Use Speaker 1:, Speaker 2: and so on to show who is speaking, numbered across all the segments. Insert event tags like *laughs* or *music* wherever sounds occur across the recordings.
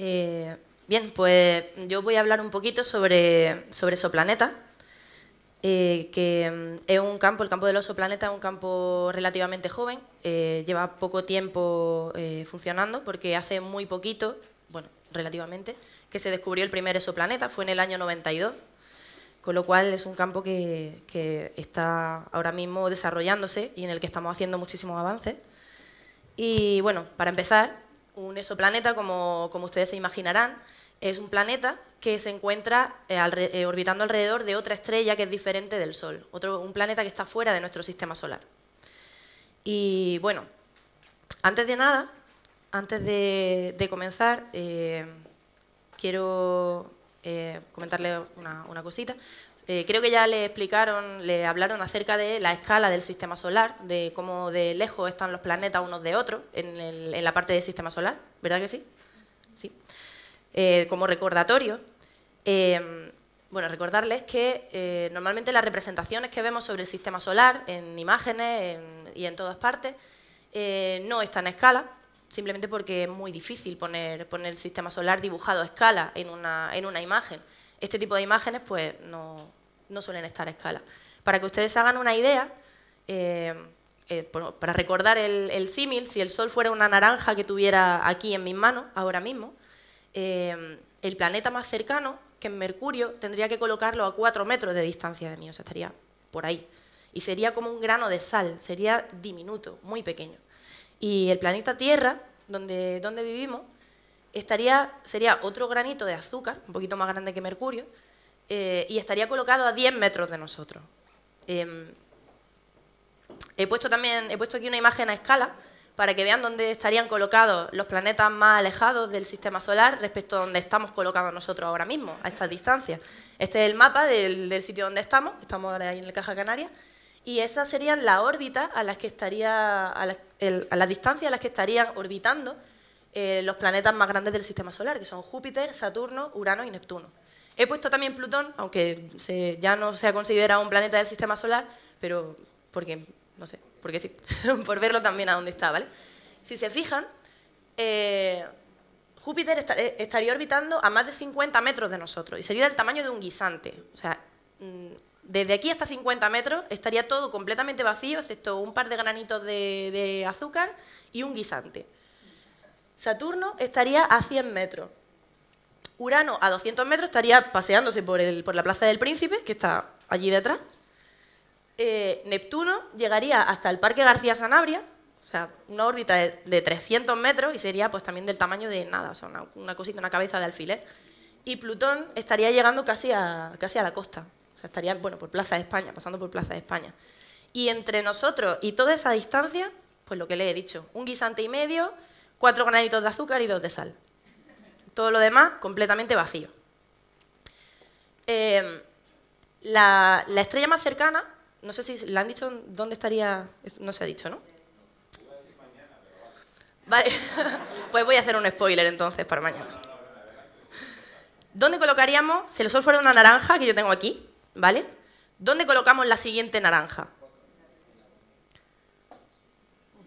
Speaker 1: Eh, bien, pues yo voy a hablar un poquito sobre, sobre Soplaneta, eh, que mm, es un campo, el campo del oso planeta es un campo relativamente joven, eh, lleva poco tiempo funcionando porque hace muy poquito, bueno, relativamente, que se descubrió el primer exoplaneta, fue en el año 92, con lo cual es un campo que está ahora mismo desarrollándose y en el que estamos haciendo muchísimos avances. Y bueno, para empezar, un exoplaneta, como, ustedes se imaginarán, es un planeta que se encuentra eh, eh, orbitando alrededor de otra estrella que es diferente del Sol, otro, un planeta que está fuera de nuestro sistema solar. Y bueno, antes de nada, antes de, comenzar, eh, quiero comentarle una, cosita. Este, creo que ya le explicaron, le hablaron acerca de la escala del sistema solar, de cómo de lejos están los planetas unos de otros en, la parte del sistema solar, ¿verdad que sí? Sí. Eh, como recordatorio, em, bueno, recordarles que eh, normalmente las representaciones que vemos sobre el sistema solar, en imágenes y en todas partes, eh, no están a escala, simplemente porque es muy difícil poner, poner el sistema solar dibujado a escala en una, en una imagen. Este tipo de imágenes pues no, no suelen estar a escala. Para que ustedes hagan una idea, eh, eh, para recordar el, símil, si el sol fuera una naranja que tuviera aquí en mis manos ahora mismo, eh, el planeta más cercano, que es Mercurio, tendría que colocarlo a cuatro metros de distancia de mí, o sea, estaría por ahí. Y sería como un grano de sal, sería diminuto, muy pequeño. Y el planeta Tierra, donde, donde vivimos, estaría, sería otro granito de azúcar, un poquito más grande que Mercurio, eh, y estaría colocado a 10 metros de nosotros. Em, he puesto también, he puesto aquí una imagen a escala para que vean dónde estarían colocados los planetas más alejados del sistema solar respecto a donde estamos colocados nosotros ahora mismo, a estas distancias. Este es el mapa del, sitio donde estamos, estamos ahora ahí en la Caja Canaria, y esas serían las órbitas a las que estaría, a, la, las a las que estarían orbitando eh, los planetas más grandes del sistema solar, que son Júpiter, Saturno, Urano y Neptuno. He puesto también Plutón, aunque ya no se ha considerado un planeta del sistema solar, pero porque, no sé, porque sí, *laughs* por verlo también a dónde está, ¿vale? Si se fijan, eh, Júpiter eh, estaría orbitando a más de 50 metros de nosotros y sería del tamaño de un guisante. O sea, mm, desde aquí hasta 50 metros estaría todo completamente vacío, excepto un par de granitos de azúcar y un guisante. Saturno estaría a 100 metros Urano a 200 metros estaría paseándose por, el, por la Plaza del Príncipe, que está allí detrás. Eh, Neptuno llegaría hasta el Parque García Sanabria, o sea, una órbita de, 300 metros y sería pues también del tamaño de nada, o sea, una, cosita, una cabeza de alfiler. Y Plutón estaría llegando casi a, casi a la costa, o sea, estaría, bueno, por Plaza de España, pasando por Plaza de España. Y entre nosotros y toda esa distancia, pues lo que le he dicho, un guisante y medio, cuatro granitos de azúcar y dos de sal. Todo lo demás completamente vacío. Eh, la, estrella más cercana, no sé si la han dicho dónde estaría, no se ha dicho, ¿no? Vale, *laughs* pues voy a hacer un spoiler entonces para mañana. ¿Dónde colocaríamos, si el sol fuera una naranja que yo tengo aquí, ¿vale? ¿Dónde colocamos la siguiente naranja?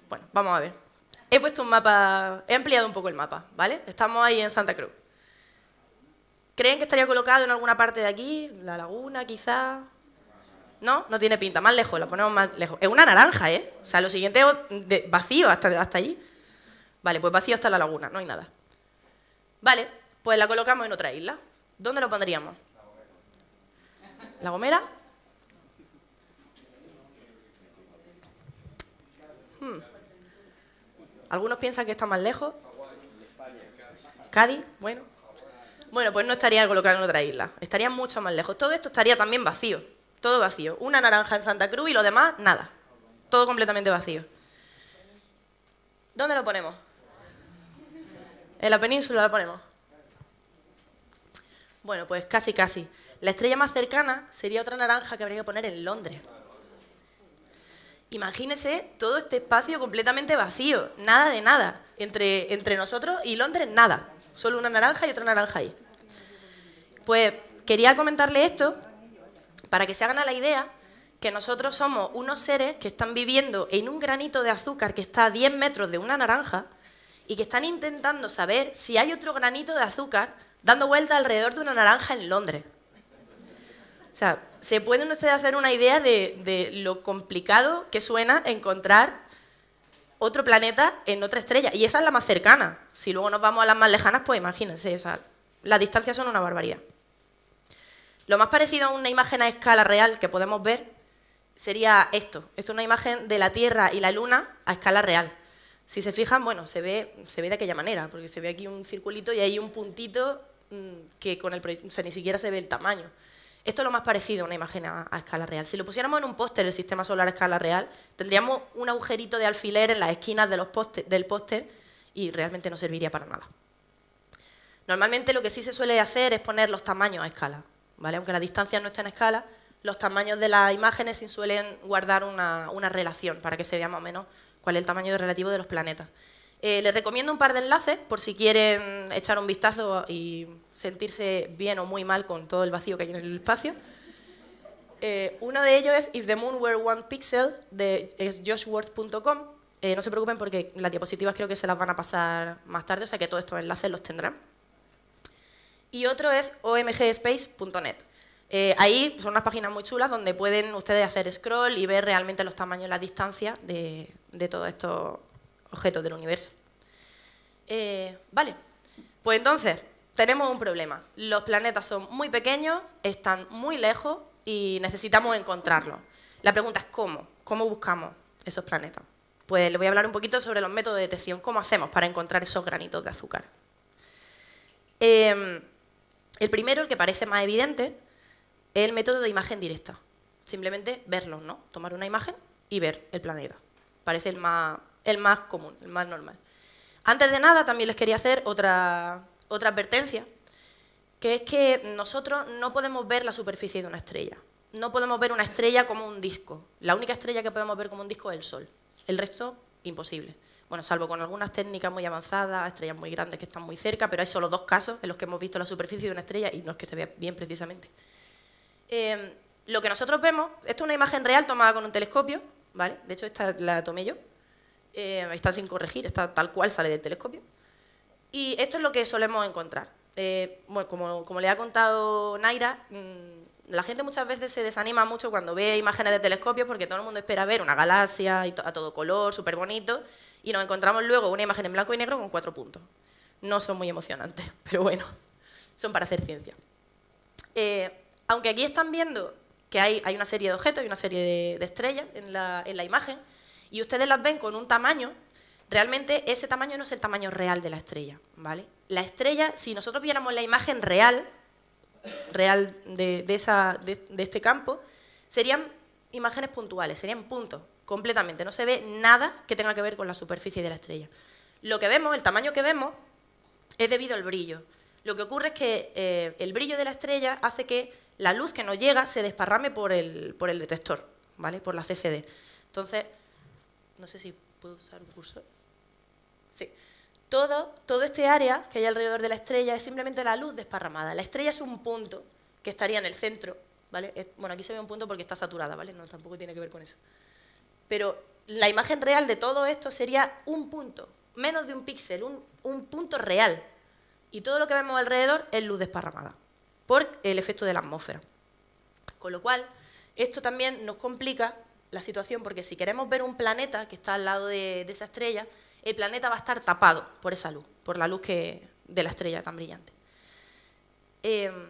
Speaker 1: Bueno, vamos a ver he puesto un mapa, he ampliado un poco el mapa, ¿vale? Estamos ahí en Santa Cruz. ¿Creen que estaría colocado en alguna parte de aquí? La laguna, quizá. No, no tiene pinta, más lejos, la ponemos más lejos. Es una naranja, ¿eh? O sea, lo siguiente es vacío hasta, hasta allí. Vale, pues vacío hasta la laguna, no hay nada. Vale, pues la colocamos en otra isla. ¿Dónde lo pondríamos? ¿La Gomera? Hmm. Algunos piensan que está más lejos. Cádiz, bueno. Bueno, pues no estaría colocado en otra isla. Estaría mucho más lejos. Todo esto estaría también vacío. Todo vacío. Una naranja en Santa Cruz y lo demás, nada. Todo completamente vacío. ¿Dónde lo ponemos? En la península lo ponemos. Bueno, pues casi, casi. La estrella más cercana sería otra naranja que habría que poner en Londres. Imagínese todo este espacio completamente vacío, nada de nada, entre, entre nosotros y Londres nada, solo una naranja y otra naranja ahí. Pues quería comentarle esto para que se hagan a la idea que nosotros somos unos seres que están viviendo en un granito de azúcar que está a 10 metros de una naranja y que están intentando saber si hay otro granito de azúcar dando vuelta alrededor de una naranja en Londres. O sea, se pueden ustedes hacer una idea de, lo complicado que suena encontrar otro planeta en otra estrella. Y esa es la más cercana. Si luego nos vamos a las más lejanas, pues imagínense, o sea, las distancias son una barbaridad. Lo más parecido a una imagen a escala real que podemos ver sería esto. Esto es una imagen de la Tierra y la Luna a escala real. Si se fijan, bueno, se ve, de aquella manera, porque se ve aquí un circulito y hay un puntito mm, que con el ni siquiera se ve el tamaño. Esto es lo más parecido a una imagen a, escala real. Si lo pusiéramos en un póster el sistema solar a escala real, tendríamos un agujerito de alfiler en las esquinas del póster y realmente no serviría para nada. Normalmente lo que sí se suele hacer es poner los tamaños a escala, ¿vale? Aunque las distancias no estén en escala, los tamaños de las imágenes sí suelen guardar una, una relación para que se vea más o menos cuál es el tamaño relativo de los planetas. Eh, les recomiendo un par de enlaces por si quieren echar un vistazo y sentirse bien o muy mal con todo el vacío que hay en el espacio. Eh, uno de ellos es If the Moon Were One Pixel, de joshworth.com. Eh, no se preocupen porque las diapositivas creo que se las van a pasar más tarde, o sea que todos estos enlaces los tendrán. Y otro es omgspace.net. ahí son unas páginas muy chulas donde pueden ustedes hacer scroll y ver realmente los tamaños, y las distancias de, todo esto objetos del universo. Eh, vale, pues entonces tenemos un problema. Los planetas son muy pequeños, están muy lejos y necesitamos encontrarlos. La pregunta es cómo, cómo buscamos esos planetas. Pues les voy a hablar un poquito sobre los métodos de detección, cómo hacemos para encontrar esos granitos de azúcar. Em, el primero, el que parece más evidente, es el método de imagen directa. Simplemente verlos, ¿no? Tomar una imagen y ver el planeta. Parece el más el más común, el más normal. Antes de nada, también les quería hacer otra, otra advertencia, que es que nosotros no podemos ver la superficie de una estrella. No podemos ver una estrella como un disco. La única estrella que podemos ver como un disco es el Sol. El resto, imposible. Bueno, salvo con algunas técnicas muy avanzadas, estrellas muy grandes que están muy cerca, pero hay solo dos casos en los que hemos visto la superficie de una estrella y no es que se vea bien precisamente. Eh, lo que nosotros vemos, esto es una imagen real tomada con un telescopio, ¿vale? De hecho, esta la tomé yo. Eh, está sin corregir, está tal cual sale del telescopio. Y esto es lo que solemos encontrar. Eh, como, le ha contado Naira, mm, la gente muchas veces se desanima mucho cuando ve imágenes de telescopios porque todo el mundo espera ver una galaxia a todo color, súper bonito, y nos encontramos luego una imagen en blanco y negro con cuatro puntos. No son muy emocionantes, *laughs* pero bueno, son para hacer ciencia. Eh, aunque aquí están viendo que hay, una serie de objetos y una serie de, estrellas en la imagen, y ustedes las ven con un tamaño, realmente ese tamaño no es el tamaño real de la estrella, ¿vale? La estrella, si nosotros viéramos la imagen real, real de, esa, de, este campo, serían imágenes puntuales, serían puntos, completamente. No se ve nada que tenga que ver con la superficie de la estrella. Lo que vemos, el tamaño que vemos, es debido al brillo. Lo que ocurre es que eh, el brillo de la estrella hace que la luz que nos llega se desparrame por el, por el detector, ¿vale? Por la CCD. Entonces, no sé si puedo usar un cursor. Sí. Todo, todo este área que hay alrededor de la estrella es simplemente la luz desparramada. La estrella es un punto que estaría en el centro, ¿vale? Bueno, aquí se ve un punto porque está saturada, ¿vale? No, tampoco tiene que ver con eso. Pero la imagen real de todo esto sería un punto, menos de un píxel, un, un punto real. Y todo lo que vemos alrededor es luz desparramada, por el efecto de la atmósfera. Con lo cual, esto también nos complica la situación porque si queremos ver un planeta que está al lado de, esa estrella, el planeta va a estar tapado por esa luz, por la luz que, de la estrella tan brillante. Em,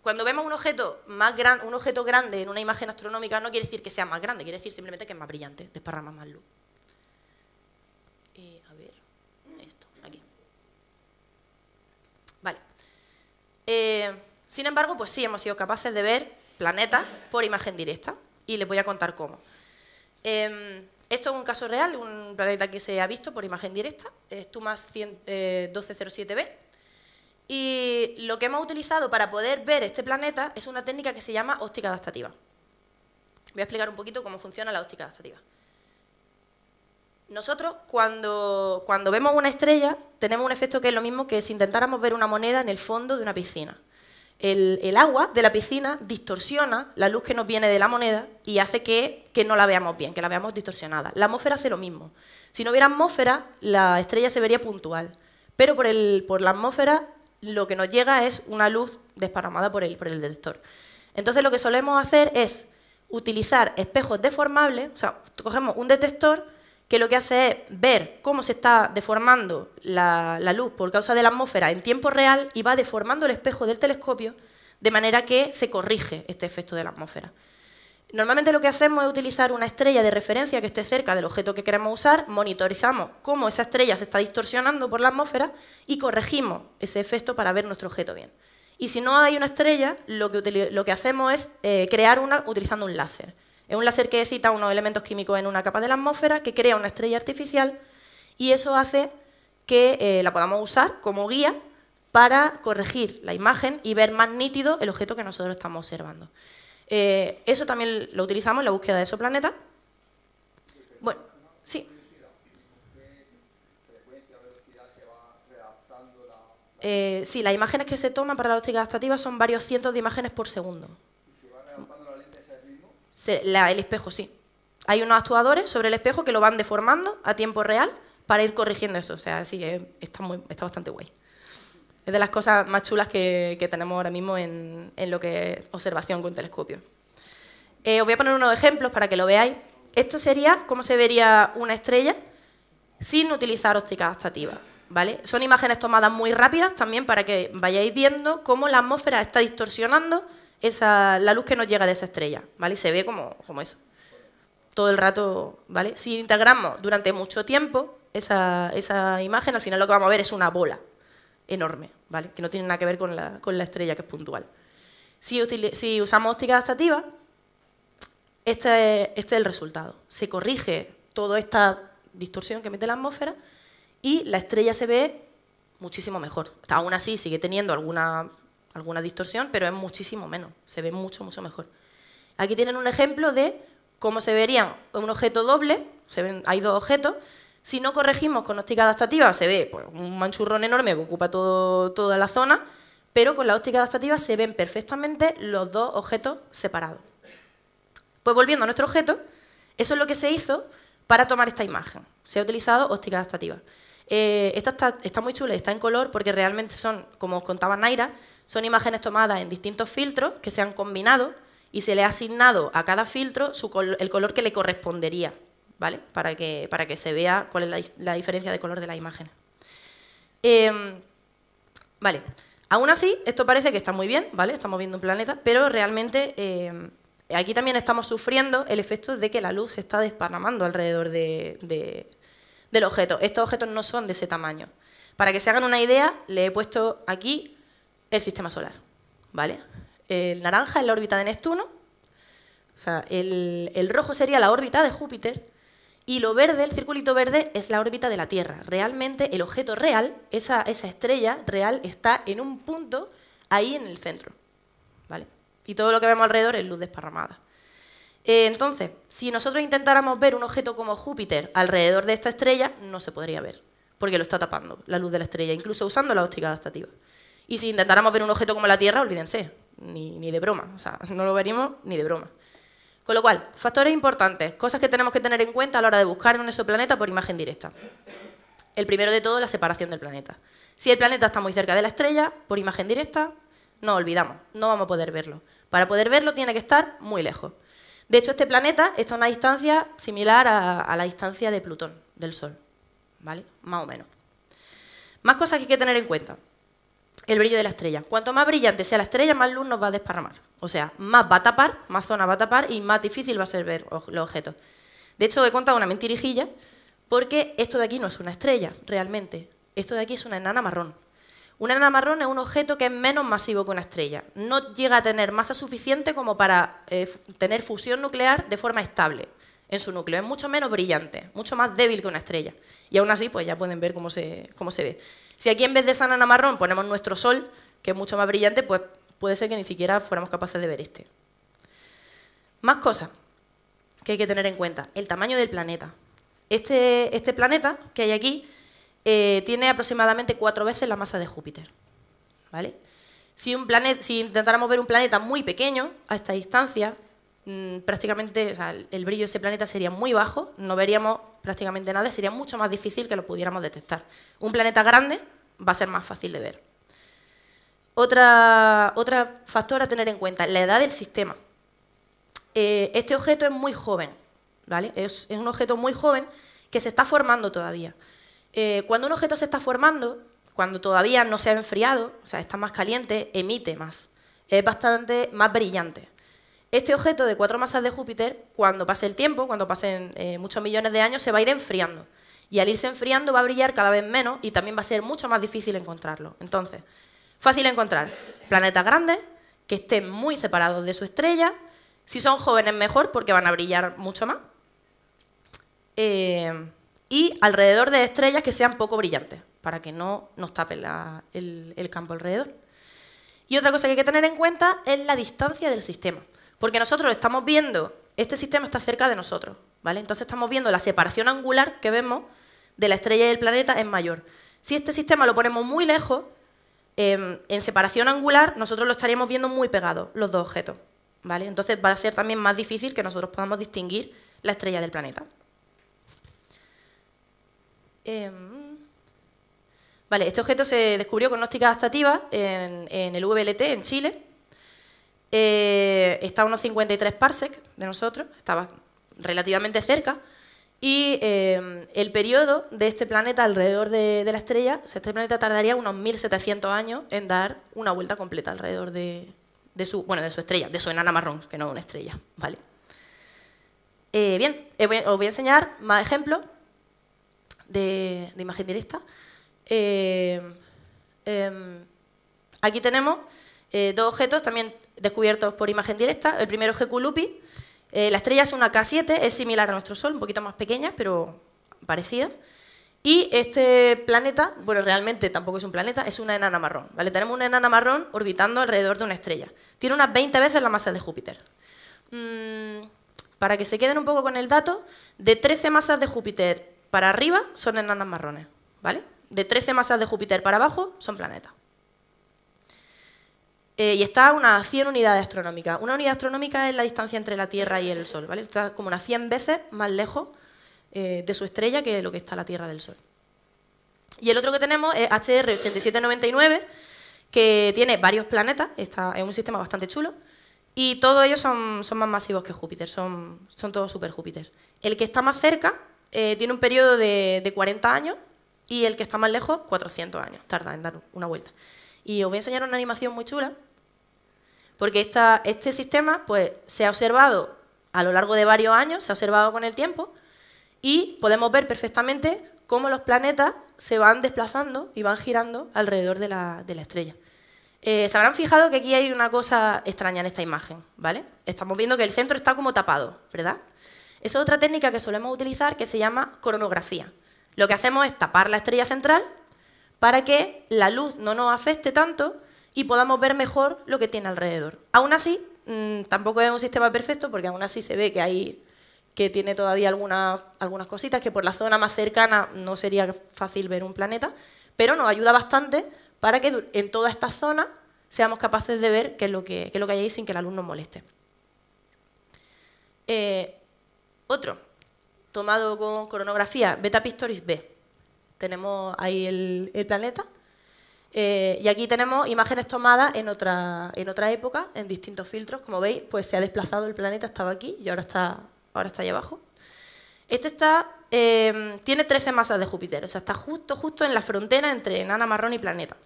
Speaker 1: cuando vemos un objeto, más grande, un objeto grande en una imagen astronómica no quiere decir que sea más grande, quiere decir simplemente que es más brillante, desparrama más luz. Eh, a ver, esto, aquí. Vale. Eh, sin embargo, pues sí, hemos sido capaces de ver planetas por imagen directa y les voy a contar cómo. Em, esto es un caso real, un planeta que se ha visto por imagen directa, es Tumas 1207b. Eh, y lo que hemos utilizado para poder ver este planeta es una técnica que se llama óptica adaptativa. Voy a explicar un poquito cómo funciona la óptica adaptativa. Nosotros, cuando vemos una estrella, tenemos un efecto que es lo mismo que si intentáramos ver una moneda en el fondo de una piscina el, agua de la piscina distorsiona la luz que nos viene de la moneda y hace que, no la veamos bien, que la veamos distorsionada. La atmósfera hace lo mismo. Si no hubiera atmósfera, la estrella se vería puntual. Pero por, la atmósfera lo que nos llega es una luz desparramada por el, por el detector. Entonces lo que solemos hacer es utilizar espejos deformables, o sea, cogemos un detector que lo que hace es ver cómo se está deformando la, luz por causa de la atmósfera en tiempo real y va deformando el espejo del telescopio de manera que se corrige este efecto de la atmósfera. Normalmente lo que hacemos es utilizar una estrella de referencia que esté cerca del objeto que queremos usar, monitorizamos cómo esa estrella se está distorsionando por la atmósfera y corregimos ese efecto para ver nuestro objeto bien. Y si no hay una estrella, lo que, hacemos es eh, crear una utilizando un láser. Es un láser que excita unos elementos químicos en una capa de la atmósfera que crea una estrella artificial y eso hace que eh, la podamos usar como guía para corregir la imagen y ver más nítido el objeto que nosotros estamos observando. Eh, eso también lo utilizamos en la búsqueda de esos planetas. Bueno, sí. Eh, sí, las imágenes que se toman para la óptica adaptativa son varios cientos de imágenes por segundo el espejo, sí. Hay unos actuadores sobre el espejo que lo van deformando a tiempo real para ir corrigiendo eso. O sea, sí eh, está, muy, bastante guay. Es de las cosas más chulas que, que tenemos ahora mismo en, en, lo que es observación con telescopio. Eh, os voy a poner unos ejemplos para que lo veáis. Esto sería cómo se vería una estrella sin utilizar óptica adaptativa. ¿vale? Son imágenes tomadas muy rápidas también para que vayáis viendo cómo la atmósfera está distorsionando esa, la luz que nos llega de esa estrella, ¿vale? se ve como, como eso. Todo el rato, ¿vale? Si integramos durante mucho tiempo esa, imagen, al final lo que vamos a ver es una bola enorme, ¿vale? Que no tiene nada que ver con la, estrella, que es puntual. Si, si usamos óptica adaptativa, este este es el resultado. Se corrige toda esta distorsión que mete la atmósfera y la estrella se ve muchísimo mejor. Aún así sigue teniendo alguna alguna distorsión, pero es muchísimo menos, se ve mucho, mucho mejor. Aquí tienen un ejemplo de cómo se verían un objeto doble, hay dos objetos, si no corregimos con óptica adaptativa se ve pues, un manchurrón enorme que ocupa toda la zona, pero con la óptica adaptativa se ven perfectamente los dos objetos separados. Pues volviendo a nuestro objeto, eso es lo que se hizo para tomar esta imagen. Se ha utilizado óptica adaptativa. Eh, esta está, muy chula, está en color porque realmente son, como os contaba Naira, son imágenes tomadas en distintos filtros que se han combinado y se le ha asignado a cada filtro el color que le correspondería, ¿vale? Para que, para que se vea cuál es la, diferencia de color de la imagen. Em, vale, aún así, esto parece que está muy bien, ¿vale? Estamos viendo un planeta, pero realmente em, aquí también estamos sufriendo el efecto de que la luz se está desparramando alrededor de del objeto. Estos objetos no son de ese tamaño. Para que se hagan una idea, le he puesto aquí el sistema solar. ¿vale? El naranja es la órbita de Neptuno, o sea, el, rojo sería la órbita de Júpiter y lo verde, el circulito verde, es la órbita de la Tierra. Realmente el objeto real, esa, esa estrella real, está en un punto ahí en el centro. ¿vale? Y todo lo que vemos alrededor es luz desparramada. Eh, entonces, si nosotros intentáramos ver un objeto como Júpiter alrededor de esta estrella, no se podría ver, porque lo está tapando la luz de la estrella, incluso usando la óptica adaptativa. Y si intentáramos ver un objeto como la Tierra, olvídense, ni, ni de broma, o sea, no lo veríamos ni de broma. Con lo cual, factores importantes, cosas que tenemos que tener en cuenta a la hora de buscar un exoplaneta por imagen directa. El primero de todo, la separación del planeta. Si el planeta está muy cerca de la estrella, por imagen directa, no olvidamos, no vamos a poder verlo. Para poder verlo tiene que estar muy lejos. De hecho, este planeta está a una distancia similar a, la distancia de Plutón, del Sol, ¿vale? Más o menos. Más cosas que hay que tener en cuenta. El brillo de la estrella. Cuanto más brillante sea la estrella, más luz nos va a desparramar. O sea, más va a tapar, más zona va a tapar y más difícil va a ser ver los objetos. De hecho, he contado una mentirijilla porque esto de aquí no es una estrella, realmente. Esto de aquí es una enana marrón. Una enana marrón es un objeto que es menos masivo que una estrella. No llega a tener masa suficiente como para eh, tener fusión nuclear de forma estable en su núcleo. Es mucho menos brillante, mucho más débil que una estrella. Y aún así, pues ya pueden ver cómo se, cómo se ve. Si aquí en vez de esa enana marrón ponemos nuestro Sol, que es mucho más brillante, pues puede ser que ni siquiera fuéramos capaces de ver este. Más cosas que hay que tener en cuenta. El tamaño del planeta. Este, este planeta que hay aquí eh, tiene aproximadamente cuatro veces la masa de Júpiter. ¿Vale? Si, intentáramos ver un planeta muy pequeño a esta distancia, mm, prácticamente el brillo de ese planeta sería muy bajo, no veríamos prácticamente nada, sería mucho más difícil que lo pudiéramos detectar. Un planeta grande va a ser más fácil de ver. Otro factor a tener en cuenta, es la edad del sistema. Eh, este objeto es muy joven, ¿vale? es un objeto muy joven que se está formando todavía. Eh, cuando un objeto se está formando, cuando todavía no se ha enfriado, o sea, está más caliente, emite más. Es bastante más brillante. Este objeto de cuatro masas de Júpiter, cuando pase el tiempo, cuando pasen eh, muchos millones de años, se va a ir enfriando. Y al irse enfriando va a brillar cada vez menos y también va a ser mucho más difícil encontrarlo. Entonces, fácil encontrar planetas grandes que estén muy separados de su estrella. Si son jóvenes, mejor porque van a brillar mucho más. Eh, y alrededor de estrellas que sean poco brillantes, para que no nos tape el, campo alrededor. Y otra cosa que hay que tener en cuenta es la distancia del sistema, porque nosotros estamos viendo, este sistema está cerca de nosotros, ¿vale? Entonces estamos viendo la separación angular que vemos de la estrella y del planeta es mayor. Si este sistema lo ponemos muy lejos, em, en separación angular nosotros lo estaríamos viendo muy pegados, los dos objetos. ¿vale? Entonces va a ser también más difícil que nosotros podamos distinguir la estrella del planeta. Em, vale, este objeto se descubrió con óptica adaptativa en, el VLT, en Chile. Eh, está a unos 53 parsecs de nosotros, estaba relativamente cerca. Y em, el periodo de este planeta alrededor de, la estrella, este planeta tardaría unos 1.700 años en dar una vuelta completa alrededor de, su, bueno, de su estrella, de su enana marrón, que no es una estrella, ¿vale? Eh, bien, os voy a enseñar más ejemplos de, imagen directa. Eh, em, aquí tenemos eh, dos objetos también descubiertos por imagen directa. El primero es Hekulupi. Eh, la estrella es una K7, es similar a nuestro Sol, un poquito más pequeña, pero parecida. Y este planeta, bueno, realmente tampoco es un planeta, es una enana marrón. ¿vale? Tenemos una enana marrón orbitando alrededor de una estrella. Tiene unas 20 veces la masa de Júpiter. Mm, para que se queden un poco con el dato, de 13 masas de Júpiter para arriba son enanas marrones, ¿vale? De 13 masas de Júpiter para abajo son planetas. Eh, y está a unas 100 unidades astronómicas. Una unidad astronómica es la distancia entre la Tierra y el Sol, ¿vale? Está como unas 100 veces más lejos eh, de su estrella que lo que está la Tierra del Sol. Y el otro que tenemos es HR8799, que tiene varios planetas, está, es un sistema bastante chulo, y todos ellos son, más masivos que Júpiter, son, son todos super Júpiter. El que está más cerca eh, tiene un periodo de, 40 años y el que está más lejos, 400 años, tarda en dar una vuelta. Y os voy a enseñar una animación muy chula, porque este sistema pues, se ha observado a lo largo de varios años, se ha observado con el tiempo, y podemos ver perfectamente cómo los planetas se van desplazando y van girando alrededor de la, estrella. Eh, se habrán fijado que aquí hay una cosa extraña en esta imagen, ¿vale? Estamos viendo que el centro está como tapado, ¿verdad? es otra técnica que solemos utilizar que se llama cronografía. Lo que hacemos es tapar la estrella central para que la luz no nos afecte tanto y podamos ver mejor lo que tiene alrededor. Aún así, mm, tampoco es un sistema perfecto porque aún así se ve que que tiene todavía algunas, algunas cositas que por la zona más cercana no sería fácil ver un planeta, pero nos ayuda bastante para que en toda esta zona seamos capaces de ver qué es lo que, lo que hay ahí sin que la luz nos moleste. Eh, otro, tomado con coronografía, Beta Pistoris B. Tenemos ahí el, planeta. Eh, y aquí tenemos imágenes tomadas en otra, en otra época, en distintos filtros. Como veis, pues se ha desplazado el planeta, estaba aquí y ahora está, ahora está ahí abajo. Este está, em, tiene 13 masas de Júpiter, o sea, está justo, justo en la frontera entre enana marrón y planeta.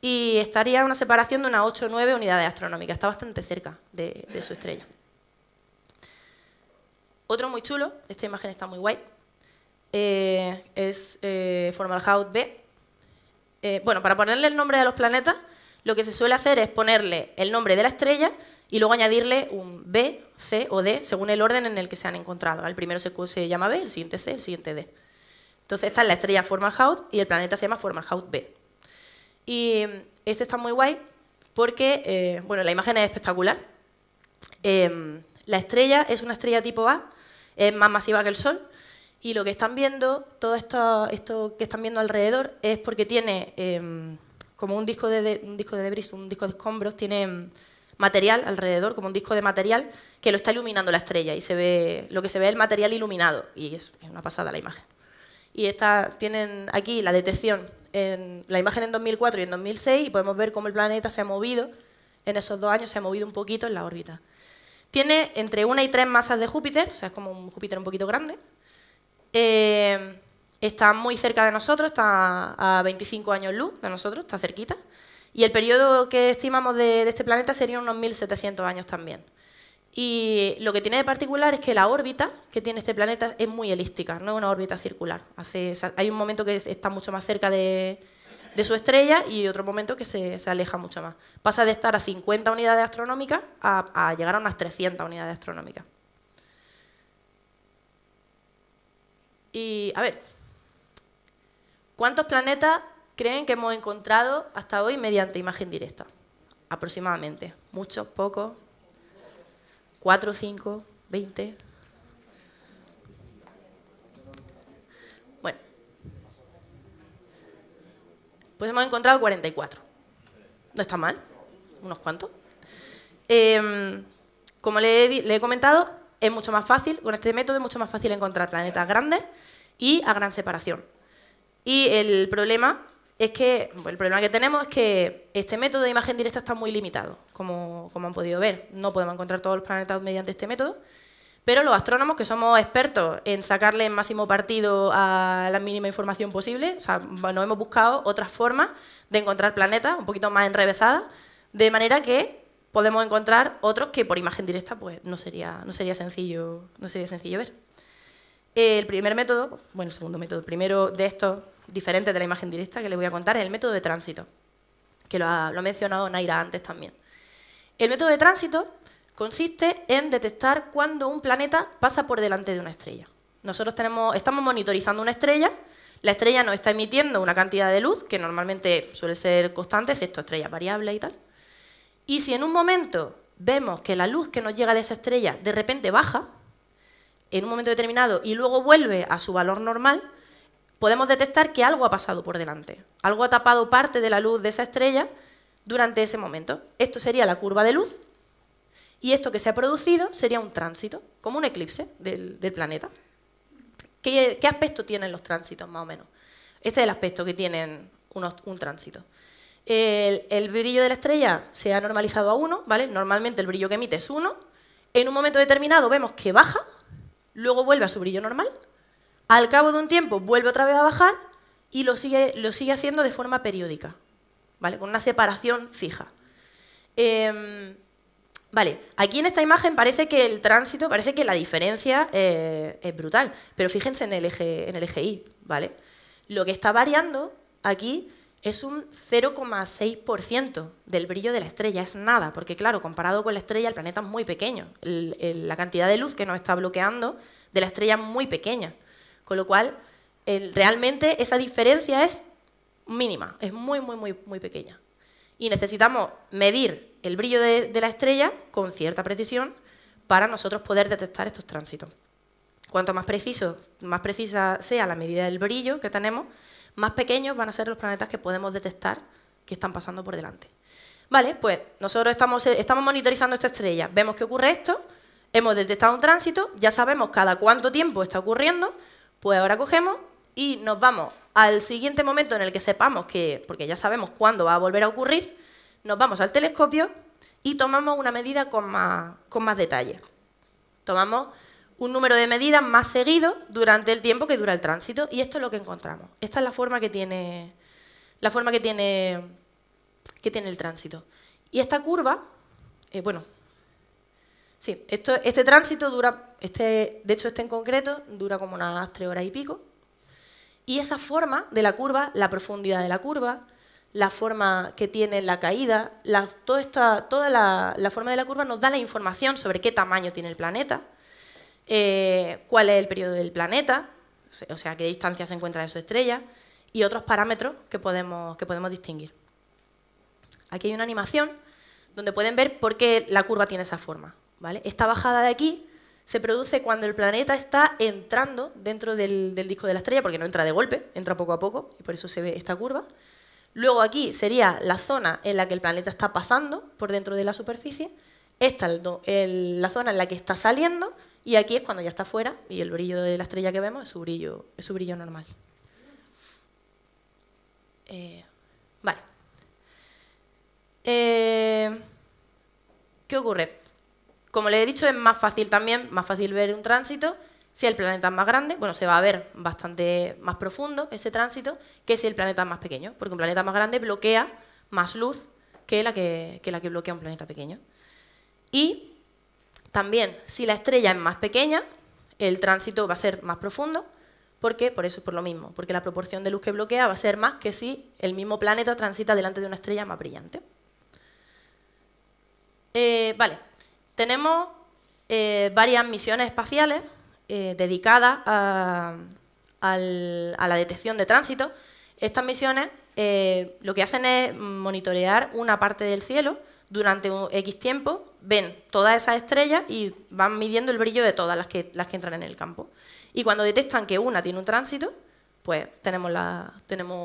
Speaker 1: Y estaría una separación de unas 8 o 9 unidades astronómicas, está bastante cerca de su estrella. Otro muy chulo, esta imagen está muy guay, eh, es eh, Formalhaut B. Eh, bueno, para ponerle el nombre de los planetas, lo que se suele hacer es ponerle el nombre de la estrella y luego añadirle un B, C o D, según el orden en el que se han encontrado. El primero se, llama B, el siguiente C, el siguiente D. Entonces esta es la estrella Formalhaut y el planeta se llama Formalhaut B. Y este está muy guay porque, eh, bueno, la imagen es espectacular. La estrella es una estrella tipo A, es más masiva que el Sol, y lo que están viendo, todo esto, esto que están viendo alrededor, es porque tiene, em, como un disco de, un disco de debris, un disco de escombros, tiene em, material alrededor, como un disco de material, que lo está iluminando la estrella, y se ve, lo que se ve es el material iluminado, y es, una pasada la imagen. Y esta, tienen aquí la detección, en, la imagen en 2004 y en 2006, y podemos ver cómo el planeta se ha movido, en esos dos años se ha movido un poquito en la órbita. Tiene entre una y tres masas de Júpiter, o sea, es como un Júpiter un poquito grande. Eh, está muy cerca de nosotros, está a 25 años luz de nosotros, está cerquita. Y el periodo que estimamos de, este planeta sería unos 1.700 años también. Y lo que tiene de particular es que la órbita que tiene este planeta es muy elíptica, no es una órbita circular. hay un momento que está mucho más cerca de, de su estrella y otro momento que se, aleja mucho más. Pasa de estar a 50 unidades astronómicas a, a llegar a unas 300 unidades astronómicas. Y, a ver, ¿cuántos planetas creen que hemos encontrado hasta hoy mediante imagen directa? Aproximadamente. Muchos, pocos. ¿Cuatro, cinco, veinte? Pues hemos encontrado 44. No está mal, unos cuantos. Em, como le he, comentado, es mucho más fácil, con este método es mucho más fácil encontrar planetas grandes y a gran separación. Y el problema es que, el problema que tenemos es que este método de imagen directa está muy limitado, como, como han podido ver. No podemos encontrar todos los planetas mediante este método. Pero los astrónomos que somos expertos en sacarle el máximo partido a la mínima información posible, o nos hemos buscado otras formas de encontrar planetas un poquito más enrevesadas, de manera que podemos encontrar otros que por imagen directa pues no sería, no sería, sencillo, no sería sencillo ver. El primer método, bueno, el segundo método, el primero de estos diferente de la imagen directa que les voy a contar es el método de tránsito, que lo ha mencionado Naira antes también. El método de tránsito Consiste en detectar cuando un planeta pasa por delante de una estrella. Nosotros tenemos, estamos monitorizando una estrella, la estrella nos está emitiendo una cantidad de luz, que normalmente suele ser constante, excepto estrellas variables y tal. Y si en un momento vemos que la luz que nos llega de esa estrella de repente baja, en un momento determinado, y luego vuelve a su valor normal, podemos detectar que algo ha pasado por delante. Algo ha tapado parte de la luz de esa estrella durante ese momento. Esto sería la curva de luz y esto que se ha producido sería un tránsito, como un eclipse del, planeta. ¿Qué, aspecto tienen los tránsitos, más o menos? Este es el aspecto que tienen un tránsito. El, brillo de la estrella se ha normalizado a 1, ¿vale? Normalmente el brillo que emite es 1. En un momento determinado vemos que baja, luego vuelve a su brillo normal. Al cabo de un tiempo vuelve otra vez a bajar y lo sigue, lo sigue haciendo de forma periódica, ¿vale? Con una separación fija. Em, Vale, aquí en esta imagen parece que el tránsito, parece que la diferencia eh, es brutal, pero fíjense en el, eje, en el eje Y, ¿vale? Lo que está variando aquí es un 0,6% del brillo de la estrella, es nada, porque claro, comparado con la estrella el planeta es muy pequeño, la cantidad de luz que nos está bloqueando de la estrella es muy pequeña, con lo cual realmente esa diferencia es mínima, es muy, muy, muy, muy pequeña. Y necesitamos medir el brillo de, la estrella con cierta precisión para nosotros poder detectar estos tránsitos. Cuanto más preciso, más precisa sea la medida del brillo que tenemos, más pequeños van a ser los planetas que podemos detectar que están pasando por delante. Vale, pues nosotros estamos, eh, estamos monitorizando esta estrella, vemos que ocurre esto, hemos detectado un tránsito, ya sabemos cada cuánto tiempo está ocurriendo, pues ahora cogemos y nos vamos al siguiente momento en el que sepamos que, porque ya sabemos cuándo va a volver a ocurrir, nos vamos al telescopio y tomamos una medida con más, con más detalle. Tomamos un número de medidas más seguido durante el tiempo que dura el tránsito y esto es lo que encontramos. Esta es la forma que tiene, la forma que tiene, que tiene el tránsito. Y esta curva, eh, bueno, sí, esto, este tránsito dura, este, de hecho este en concreto, dura como unas tres horas y pico. Y esa forma de la curva, la profundidad de la curva, la forma que tiene la caída, toda, la, forma de la curva nos da la información sobre qué tamaño tiene el planeta, eh, cuál es el periodo del planeta, o sea, qué distancia se encuentra de su estrella, y otros parámetros que podemos, distinguir. Aquí hay una animación donde pueden ver por qué la curva tiene esa forma. ¿vale? Esta bajada de aquí se produce cuando el planeta está entrando dentro del disco de la estrella, porque no entra de golpe, entra poco a poco, y por eso se ve esta curva. Luego aquí sería la zona en la que el planeta está pasando por dentro de la superficie, esta es la zona en la que está saliendo y aquí es cuando ya está fuera y el brillo de la estrella que vemos es su brillo, es su brillo normal. Eh, vale. Eh, ¿Qué ocurre? Como le he dicho, es más fácil también, más fácil ver un tránsito si el planeta es más grande, bueno, se va a ver bastante más profundo ese tránsito que si el planeta es más pequeño, porque un planeta más grande bloquea más luz que la que, la que bloquea un planeta pequeño. Y también, si la estrella es más pequeña, el tránsito va a ser más profundo, porque por eso es por lo mismo, porque la proporción de luz que bloquea va a ser más que si el mismo planeta transita delante de una estrella más brillante. Eh, vale, tenemos eh, varias misiones espaciales eh, dedicada a, la detección de tránsito. Estas misiones eh, lo que hacen es monitorear una parte del cielo durante un X tiempo, ven todas esas estrellas y van midiendo el brillo de todas las que, entran en el campo. Y cuando detectan que una tiene un tránsito, pues tenemos,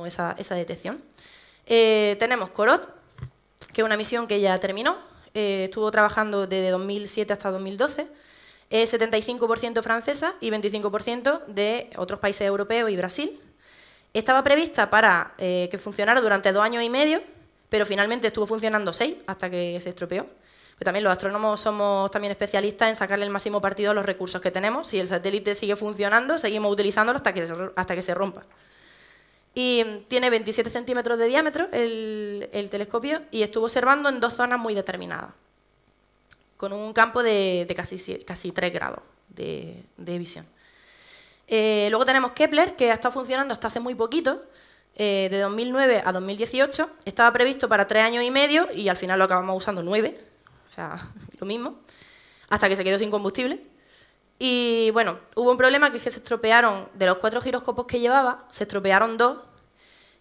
Speaker 1: esa, detección. Eh, tenemos Corot, que es una misión que ya terminó, estuvo trabajando desde 2007 hasta 2012. Es 75% francesa y 25% de otros países europeos y Brasil. Estaba prevista para eh, que funcionara durante dos años y medio, pero finalmente estuvo funcionando seis hasta que se estropeó. Pero también los astrónomos somos también especialistas en sacarle el máximo partido a los recursos que tenemos. Si el satélite sigue funcionando, seguimos utilizándolo hasta que se, hasta que se rompa. Y tiene 27 centímetros de diámetro el telescopio y estuvo observando en dos zonas muy determinadas con un campo de, casi, casi 3 grados de, visión. Eh, luego tenemos Kepler, que ha estado funcionando hasta hace muy poquito, eh, de 2009 a 2018. Estaba previsto para tres años y medio y al final lo acabamos usando nueve, o sea, *laughs* lo mismo, hasta que se quedó sin combustible. Y bueno, hubo un problema que es que se estropearon, de los cuatro giroscopos que llevaba, se estropearon dos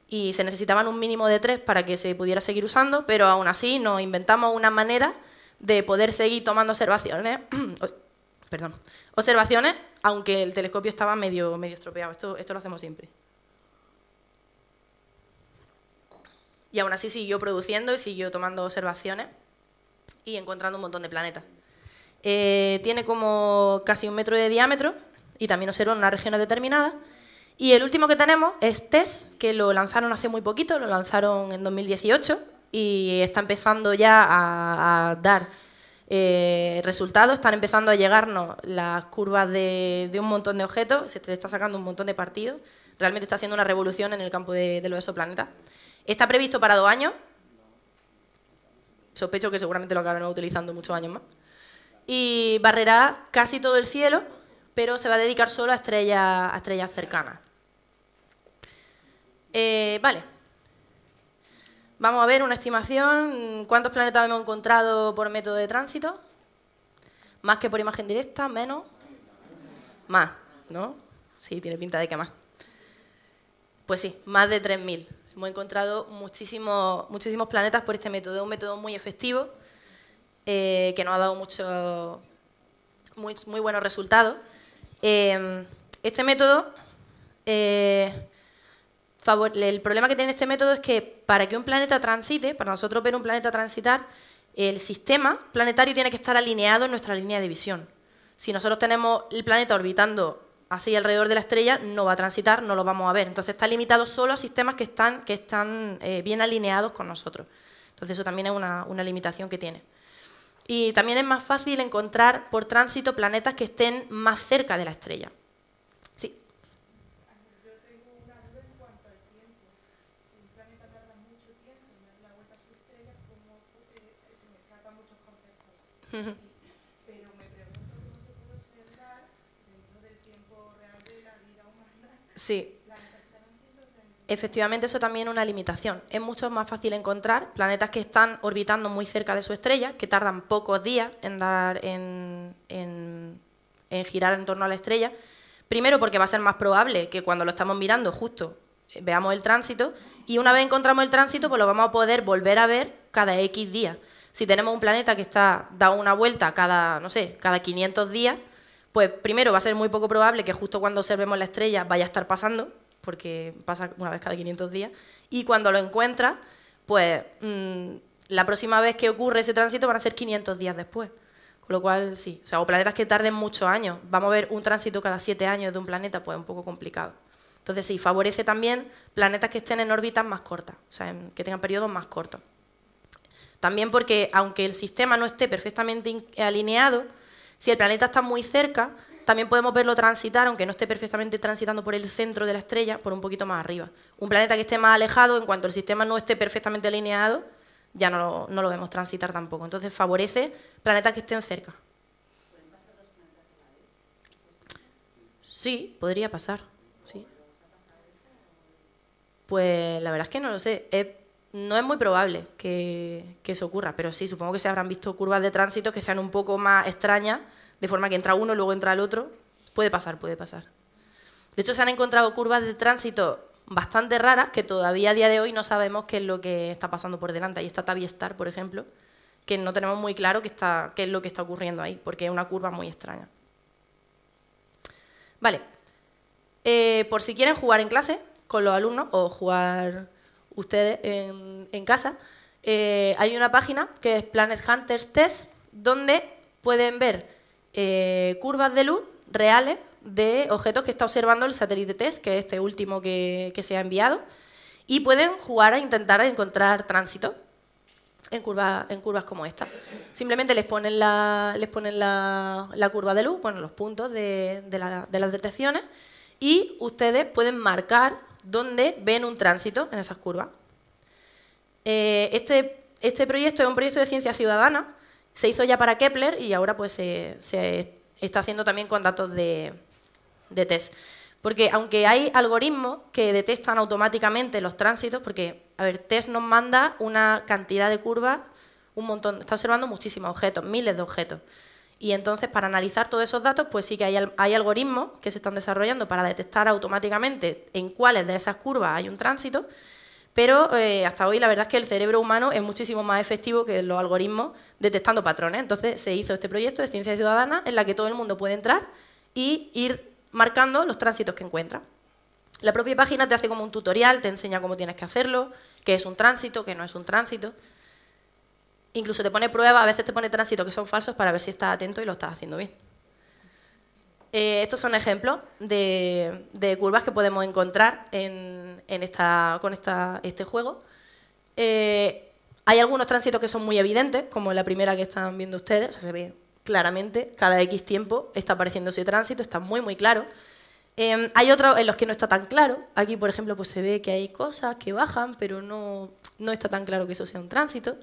Speaker 1: y se necesitaban un mínimo de tres para que se pudiera seguir usando, pero aún así nos inventamos una manera de poder seguir tomando observaciones, *clears throat* perdón, observaciones, aunque el telescopio estaba medio, medio estropeado. Esto, esto lo hacemos siempre. Y aún así siguió produciendo y siguió tomando observaciones y encontrando un montón de planetas. Eh, tiene como casi un metro de diámetro y también observa en una región determinada. Y el último que tenemos es TESS, que lo lanzaron hace muy poquito, lo lanzaron en 2018 y está empezando ya a, dar eh, resultados, están empezando a llegarnos las curvas de, un montón de objetos, se está sacando un montón de partidos, realmente está haciendo una revolución en el campo de, los exoplanetas. Está previsto para dos años, sospecho que seguramente lo acabarán utilizando muchos años más, y barrerá casi todo el cielo, pero se va a dedicar solo a estrellas, estrellas cercanas. Eh, vale. Vamos a ver una estimación, ¿cuántos planetas hemos encontrado por método de tránsito? ¿Más que por imagen directa? ¿Menos? Más, ¿no? Sí, tiene pinta de que más. Pues sí, más de 3.000. Hemos encontrado muchísimos, muchísimos planetas por este método. Es un método muy efectivo eh, que nos ha dado mucho, muy, buenos resultados. Eh, este método eh, el problema que tiene este método es que para que un planeta transite, para nosotros ver un planeta transitar, el sistema planetario tiene que estar alineado en nuestra línea de visión. Si nosotros tenemos el planeta orbitando así alrededor de la estrella, no va a transitar, no lo vamos a ver. Entonces está limitado solo a sistemas que están, eh, bien alineados con nosotros. Entonces eso también es una limitación que tiene. Y también es más fácil encontrar por tránsito planetas que estén más cerca de la estrella. Pero me pregunto se puede observar del tiempo real de la vida Sí. Efectivamente, eso también es una limitación. Es mucho más fácil encontrar planetas que están orbitando muy cerca de su estrella, que tardan pocos días en, dar, en, en girar en torno a la estrella. Primero, porque va a ser más probable que cuando lo estamos mirando justo eh, veamos el tránsito y una vez encontramos el tránsito, pues lo vamos a poder volver a ver cada X días si tenemos un planeta que está da una vuelta cada, no sé, cada 500 días, pues primero va a ser muy poco probable que justo cuando observemos la estrella vaya a estar pasando, porque pasa una vez cada 500 días, y cuando lo encuentra, pues mm, la próxima vez que ocurre ese tránsito van a ser 500 días después. Con lo cual, sí, o sea, o planetas que tarden muchos años. Vamos a ver un tránsito cada 7 años de un planeta, pues es un poco complicado. Entonces, sí, favorece también planetas que estén en órbitas más cortas, o sea, que tengan periodos más cortos. También porque aunque el sistema no esté perfectamente alineado, si el planeta está muy cerca, también podemos verlo transitar, aunque no esté perfectamente transitando por el centro de la estrella, por un poquito más arriba. Un planeta que esté más alejado, en cuanto el sistema no esté perfectamente alineado, ya no lo, vemos transitar tampoco. Entonces favorece planetas que estén cerca. Sí, podría pasar. Sí. Pues la verdad es que no lo sé no es muy probable que, eso ocurra, pero sí, supongo que se habrán visto curvas de tránsito que sean un poco más extrañas, de forma que entra uno, y luego entra el otro. Puede pasar, puede pasar. De hecho, se han encontrado curvas de tránsito bastante raras que todavía a día de hoy no sabemos qué es lo que está pasando por delante. Ahí está Tabiestar, por ejemplo, que no tenemos muy claro qué, es lo que está ocurriendo ahí, porque es una curva muy extraña. Vale. Eh, por si quieren jugar en clase con los alumnos o jugar ustedes en, casa, eh, hay una página que es Planet Hunters Test, donde pueden ver eh, curvas de luz reales de objetos que está observando el satélite test, que es este último que, se ha enviado, y pueden jugar a intentar encontrar tránsito en, en curvas como esta. Simplemente les ponen la, les ponen la, curva de luz, bueno, los puntos de las detecciones, y ustedes pueden marcar donde ven un tránsito en esas curvas. Eh, este, este, proyecto es un proyecto de ciencia ciudadana, se hizo ya para Kepler y ahora pues se, está haciendo también con datos de, de test. Porque aunque hay algoritmos que detectan automáticamente los tránsitos, porque, a ver, TEST nos manda una cantidad de curvas, un montón, está observando muchísimos objetos, miles de objetos. Y entonces, para analizar todos esos datos, pues sí que hay, algoritmos que se están desarrollando para detectar automáticamente en cuáles de esas curvas hay un tránsito, pero eh, hasta hoy la verdad es que el cerebro humano es muchísimo más efectivo que los algoritmos detectando patrones. Entonces se hizo este proyecto de ciencia ciudadana en la que todo el mundo puede entrar y ir marcando los tránsitos que encuentra. La propia página te hace como un tutorial, te enseña cómo tienes que hacerlo, qué es un tránsito, qué no es un tránsito. Incluso te pone pruebas, a veces te pone tránsitos que son falsos para ver si estás atento y lo estás haciendo bien. Eh, estos son ejemplos de, curvas que podemos encontrar en, con este juego. Eh, hay algunos tránsitos que son muy evidentes, como la primera que están viendo ustedes, se ve claramente, cada X tiempo está apareciendo ese tránsito, está muy, muy claro. Em, hay otros en los que no está tan claro. Aquí, por ejemplo, pues se ve que hay cosas que bajan, pero no está tan claro que eso sea un tránsito.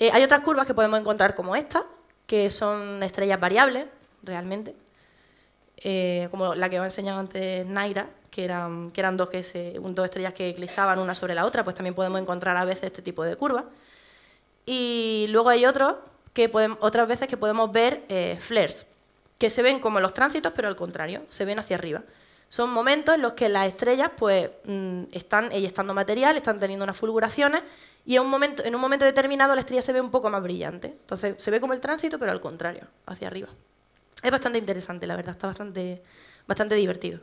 Speaker 1: Eh, hay otras curvas que podemos encontrar como esta, que son estrellas variables, realmente, eh, como la que os enseñado antes Naira, que eran, dos, estrellas que eclipsaban una sobre la otra, pues también podemos encontrar a veces este tipo de curvas. Y luego hay otros que otras veces que podemos ver eh, flares, que se ven como los tránsitos, pero al contrario, se ven hacia arriba. Son momentos en los que las estrellas pues, mm, están eyectando material, están teniendo unas fulguraciones y en un, momento, determinado la estrella se ve un poco más brillante. Entonces se ve como el tránsito, pero al contrario, hacia arriba. Es bastante interesante, la verdad, está bastante, bastante divertido.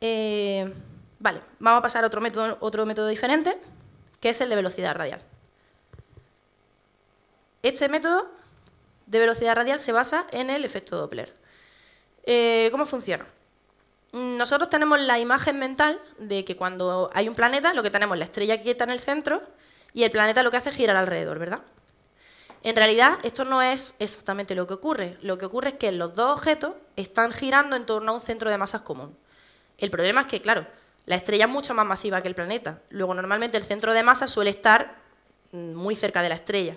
Speaker 1: Eh, vale, vamos a pasar a otro método, otro método diferente, que es el de velocidad radial. Este método de velocidad radial se basa en el efecto Doppler. Eh, ¿Cómo funciona? nosotros tenemos la imagen mental de que cuando hay un planeta, lo que tenemos es la estrella quieta en el centro y el planeta lo que hace es girar alrededor, ¿verdad? En realidad, esto no es exactamente lo que ocurre. Lo que ocurre es que los dos objetos están girando en torno a un centro de masas común. El problema es que, claro, la estrella es mucho más masiva que el planeta. Luego, normalmente el centro de masa suele estar mm, muy cerca de la estrella.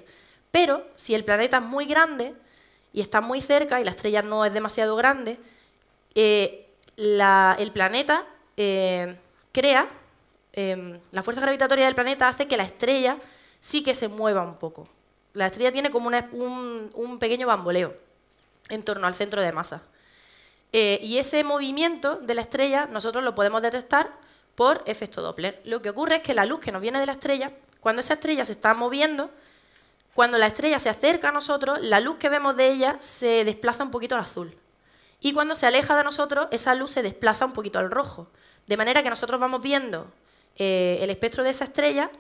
Speaker 1: Pero si el planeta es muy grande y está muy cerca y la estrella no es demasiado grande, eh, el planeta eh, crea, em, la fuerza gravitatoria del planeta hace que la estrella sí que se mueva un poco. La estrella tiene como un, pequeño bamboleo en torno al centro de masa. Eh, y ese movimiento de la estrella nosotros lo podemos detectar por efecto Doppler. Lo que ocurre es que la luz que nos viene de la estrella, cuando esa estrella se está moviendo, cuando la estrella se acerca a nosotros, la luz que vemos de ella se desplaza un poquito al azul. Y cuando se aleja de nosotros, esa luz se desplaza un poquito al rojo. De manera que nosotros vamos viendo eh, el espectro de esa estrella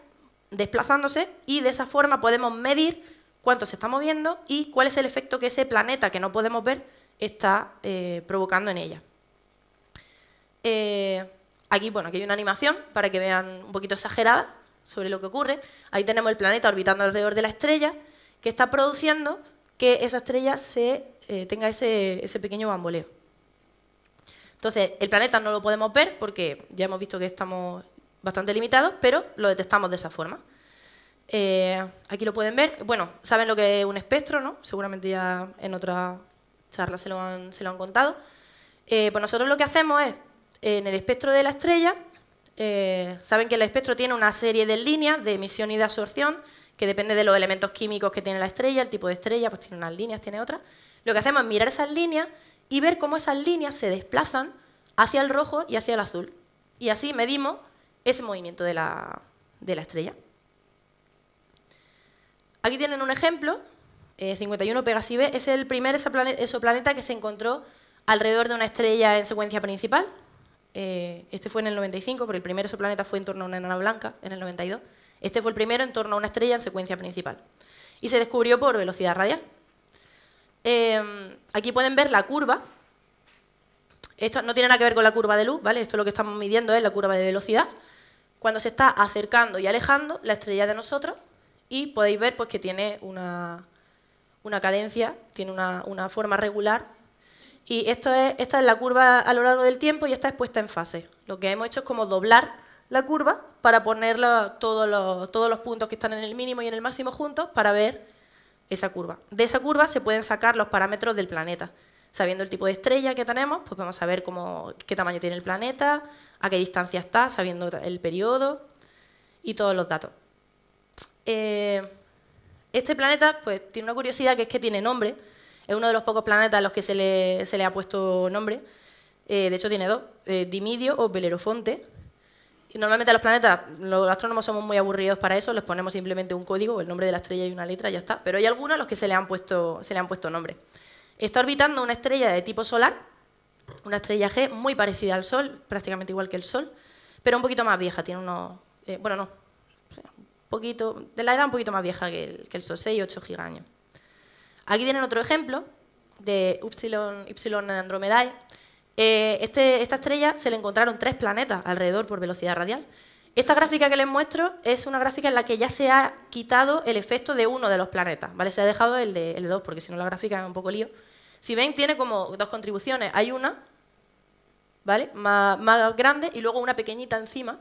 Speaker 1: desplazándose y de esa forma podemos medir cuánto se está moviendo y cuál es el efecto que ese planeta que no podemos ver está eh, provocando en ella. Eh, aquí, bueno, aquí hay una animación para que vean un poquito exagerada sobre lo que ocurre. Ahí tenemos el planeta orbitando alrededor de la estrella que está produciendo que esa estrella se eh, tenga ese, pequeño bamboleo. Entonces, el planeta no lo podemos ver porque ya hemos visto que estamos bastante limitados, pero lo detectamos de esa forma. Eh, aquí lo pueden ver. Bueno, saben lo que es un espectro, ¿no? Seguramente ya en otra charla se lo han, contado. Eh, pues nosotros lo que hacemos es, en el espectro de la estrella, saben que el espectro tiene una serie de líneas de emisión y de absorción, que depende de los elementos químicos que tiene la estrella, el tipo de estrella, pues tiene unas líneas, tiene otras. Lo que hacemos es mirar esas líneas y ver cómo esas líneas se desplazan hacia el rojo y hacia el azul. Y así medimos ese movimiento de la, de la estrella. Aquí tienen un ejemplo. Eh, 51 B es el primer exoplaneta que se encontró alrededor de una estrella en secuencia principal. Eh, este fue en el 95, porque el primer exoplaneta fue en torno a una enana blanca, en el 92. Este fue el primero en torno a una estrella en secuencia principal. Y se descubrió por velocidad radial. Em, aquí pueden ver la curva. Esto no tiene nada que ver con la curva de luz, ¿vale? Esto es lo que estamos midiendo es la curva de velocidad. Cuando se está acercando y alejando la estrella de nosotros y podéis ver pues, que tiene una, una cadencia, tiene una, forma regular. Y esto es, esta es la curva a lo largo del tiempo y esta expuesta en fase. Lo que hemos hecho es como doblar la curva para poner todos, los, todos los puntos que están en el mínimo y en el máximo juntos para ver esa curva. De esa curva se pueden sacar los parámetros del planeta. Sabiendo el tipo de estrella que tenemos, pues vamos a ver cómo, qué tamaño tiene el planeta, a qué distancia está, sabiendo el periodo y todos los datos. Eh, este planeta pues, tiene una curiosidad que es que tiene nombre. Es uno de los pocos planetas a los que se le, ha puesto nombre. Eh, de hecho, tiene dos, eh, Dimidio o Belerofonte, Normalmente los planetas, los astrónomos somos muy aburridos para eso, les ponemos simplemente un código, el nombre de la estrella y una letra, ya está. Pero hay algunos a los que se le han puesto, se le han puesto nombre. Está orbitando una estrella de tipo solar, una estrella G muy parecida al Sol, prácticamente igual que el Sol, pero un poquito más vieja, tiene unos... Eh, bueno, no, un poquito, de la edad un poquito más vieja que el, que el Sol, 6 8 años. Aquí tienen otro ejemplo de Y, y Andromedae, eh, este, esta estrella se le encontraron tres planetas alrededor por velocidad radial. Esta gráfica que les muestro es una gráfica en la que ya se ha quitado el efecto de uno de los planetas, ¿vale? Se ha dejado el de, el dos, porque si no la gráfica es un poco lío. Si ven, tiene como dos contribuciones. Hay una, ¿vale? Más, grande y luego una pequeñita encima,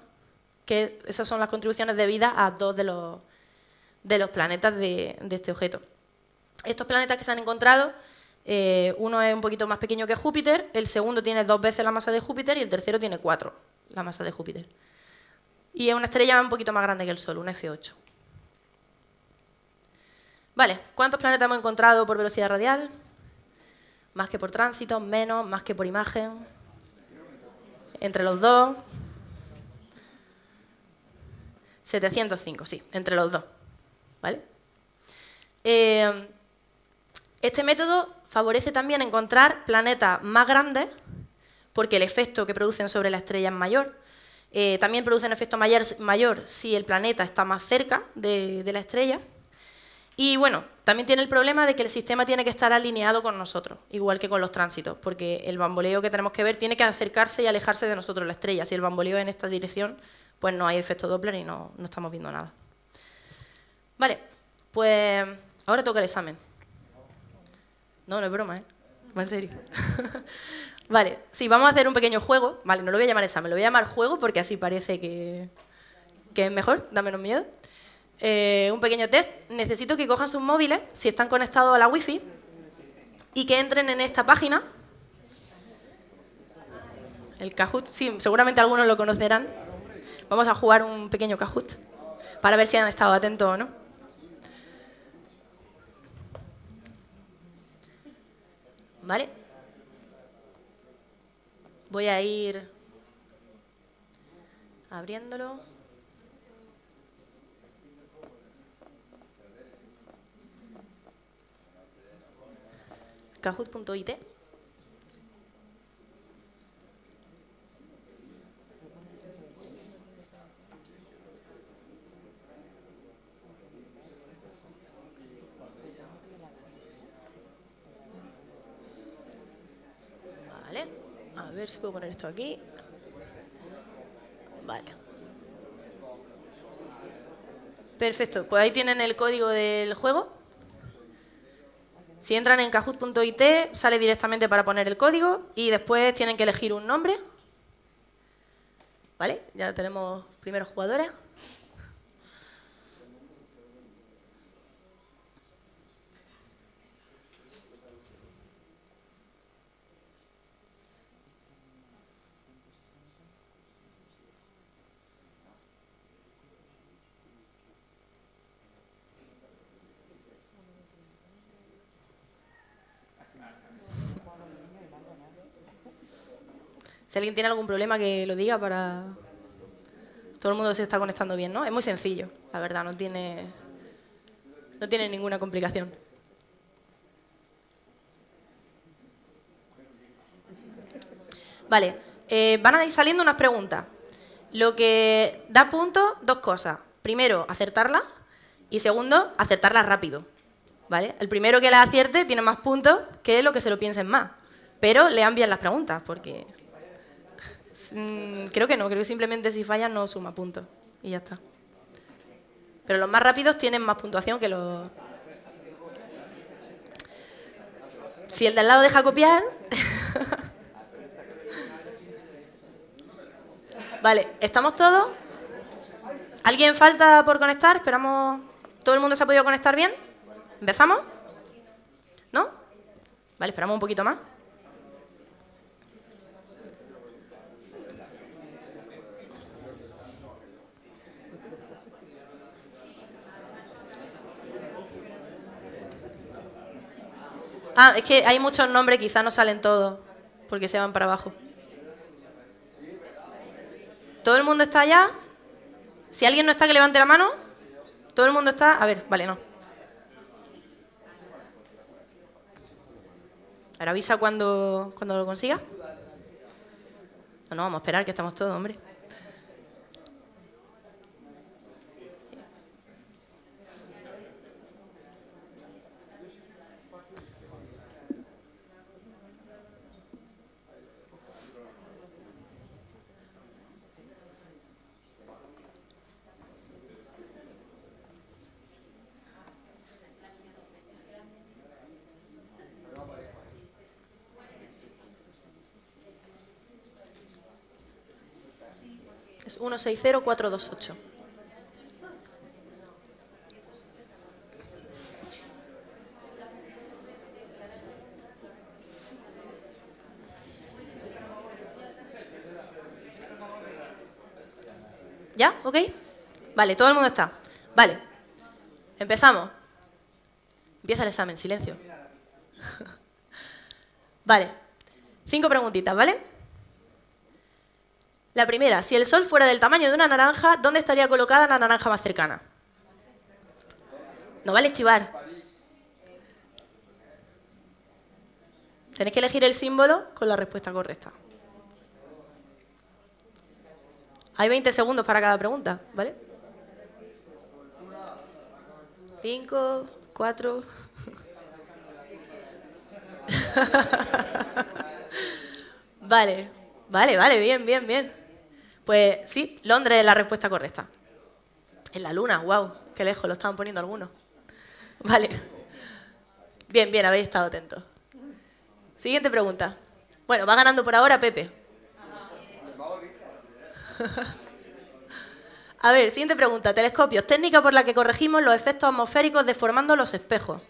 Speaker 1: que esas son las contribuciones debidas a dos de los, planetas de este objeto. Estos planetas que se han encontrado eh, uno es un poquito más pequeño que Júpiter, el segundo tiene dos veces la masa de Júpiter y el tercero tiene cuatro la masa de Júpiter. Y es una estrella un poquito más grande que el Sol, un F8. Vale, ¿cuántos planetas hemos encontrado por velocidad radial? Más que por tránsito, menos, más que por imagen. Entre los dos. 705, sí, entre los dos. ¿Vale? Eh, este método favorece también encontrar planetas más grandes, porque el efecto que producen sobre la estrella es mayor. Eh, también producen efecto mayor, si el planeta está más cerca de, la estrella. Y bueno, también tiene el problema de que el sistema tiene que estar alineado con nosotros, igual que con los tránsitos, porque el bamboleo que tenemos que ver tiene que acercarse y alejarse de nosotros la estrella. Si el bamboleo es en esta dirección, pues no hay efecto Doppler y no estamos viendo nada. Vale, pues ahora toca el examen. No, no es broma, ¿eh? en serio. *laughs* vale, sí, vamos a hacer un pequeño juego. Vale, no lo voy a llamar examen, lo voy a llamar juego porque así parece que, es mejor, da menos miedo. Eh, un pequeño test. Necesito que cojan sus móviles, si están conectados a la wifi, y que entren en esta página. El Kahoot, sí, seguramente algunos lo conocerán. Vamos a jugar un pequeño Kahoot para ver si han estado atentos o no. ¿Vale? Voy a ir abriéndolo. Kahoot.it ver si puedo poner esto aquí. Vale. Perfecto, pues ahí tienen el código del juego. Si entran en kahoot.it sale directamente para poner el código y después tienen que elegir un nombre. ¿Vale? Ya tenemos primeros jugadores. Si alguien tiene algún problema, que lo diga para... Todo el mundo se está conectando bien, ¿no? Es muy sencillo, la verdad, no tiene, no tiene ninguna complicación. Vale, eh, van a ir saliendo unas preguntas. Lo que da punto, dos cosas. Primero, acertarla y segundo, acertarla rápido. ¿Vale? El primero que la acierte tiene más puntos que lo que se lo piensen más. Pero le bien las preguntas, porque Mm, creo que no, creo que simplemente si falla no suma puntos y ya está. Pero los más rápidos tienen más puntuación que los... Si el de al lado deja copiar... *laughs* vale, ¿estamos todos? ¿Alguien falta por conectar? Esperamos... ¿Todo el mundo se ha podido conectar bien? ¿Empezamos? ¿No? Vale, esperamos un poquito más. Ah, es que hay muchos nombres, quizás no salen todos, porque se van para abajo. ¿Todo el mundo está allá? Si alguien no está, que levante la mano. ¿Todo el mundo está? A ver, vale, no. Ahora avisa cuando, cuando lo consiga. No, no, vamos a esperar que estamos todos, hombre. 160 160428. ¿Ya? ¿Ok? Vale, todo el mundo está. Vale, empezamos. Empieza el examen, silencio. *laughs* vale, cinco preguntitas, ¿vale? La primera, si el Sol fuera del tamaño de una naranja, ¿dónde estaría colocada la naranja más cercana? No vale chivar. Tenéis que elegir el símbolo con la respuesta correcta. Hay 20 segundos para cada pregunta, ¿vale? 5, 4. *laughs* vale, vale, vale, bien, bien, bien. Pues sí, Londres es la respuesta correcta. En la luna, wow, qué lejos lo estaban poniendo algunos. *laughs* Vale. Bien, bien, habéis estado atentos. Siguiente pregunta. Bueno, va ganando por ahora Pepe. *laughs* A ver, siguiente pregunta. Telescopios. Técnica por la que corregimos los efectos atmosféricos deformando los espejos.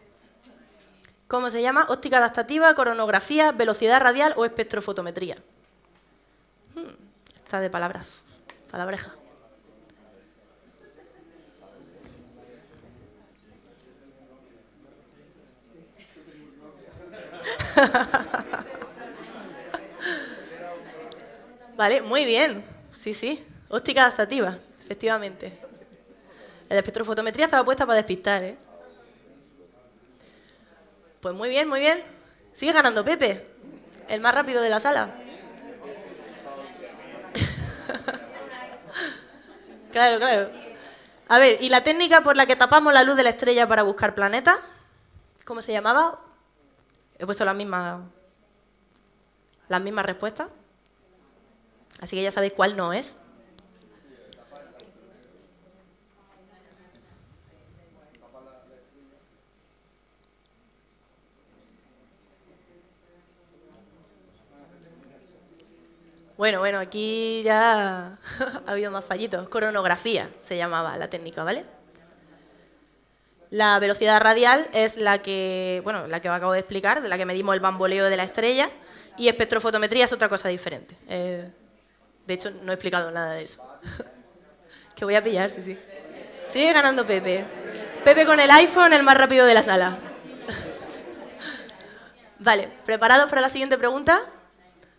Speaker 1: ¿Cómo se llama? Óptica adaptativa, coronografía, velocidad radial o espectrofotometría. Hmm de palabras, palabreja. *laughs* vale, muy bien. Sí, sí. Óptica adaptativa, efectivamente. La espectrofotometría estaba puesta para despistar, ¿eh? Pues muy bien, muy bien. Sigue ganando Pepe, el más rápido de la sala. Claro, claro. A ver, ¿y la técnica por la que tapamos la luz de la estrella para buscar planetas? ¿Cómo se llamaba? He puesto las mismas, las mismas respuestas. Así que ya sabéis cuál no es. Bueno, bueno, aquí ya *laughs* ha habido más fallitos. Coronografía se llamaba la técnica, ¿vale? La velocidad radial es la que, bueno, la que acabo de explicar, de la que medimos el bamboleo de la estrella, y espectrofotometría es otra cosa diferente. Eh, de hecho, no he explicado nada de eso. *laughs* que voy a pillar, sí, sí. Sigue ganando Pepe. Pepe con el iPhone, el más rápido de la sala. *laughs* vale, ¿preparados para la siguiente pregunta?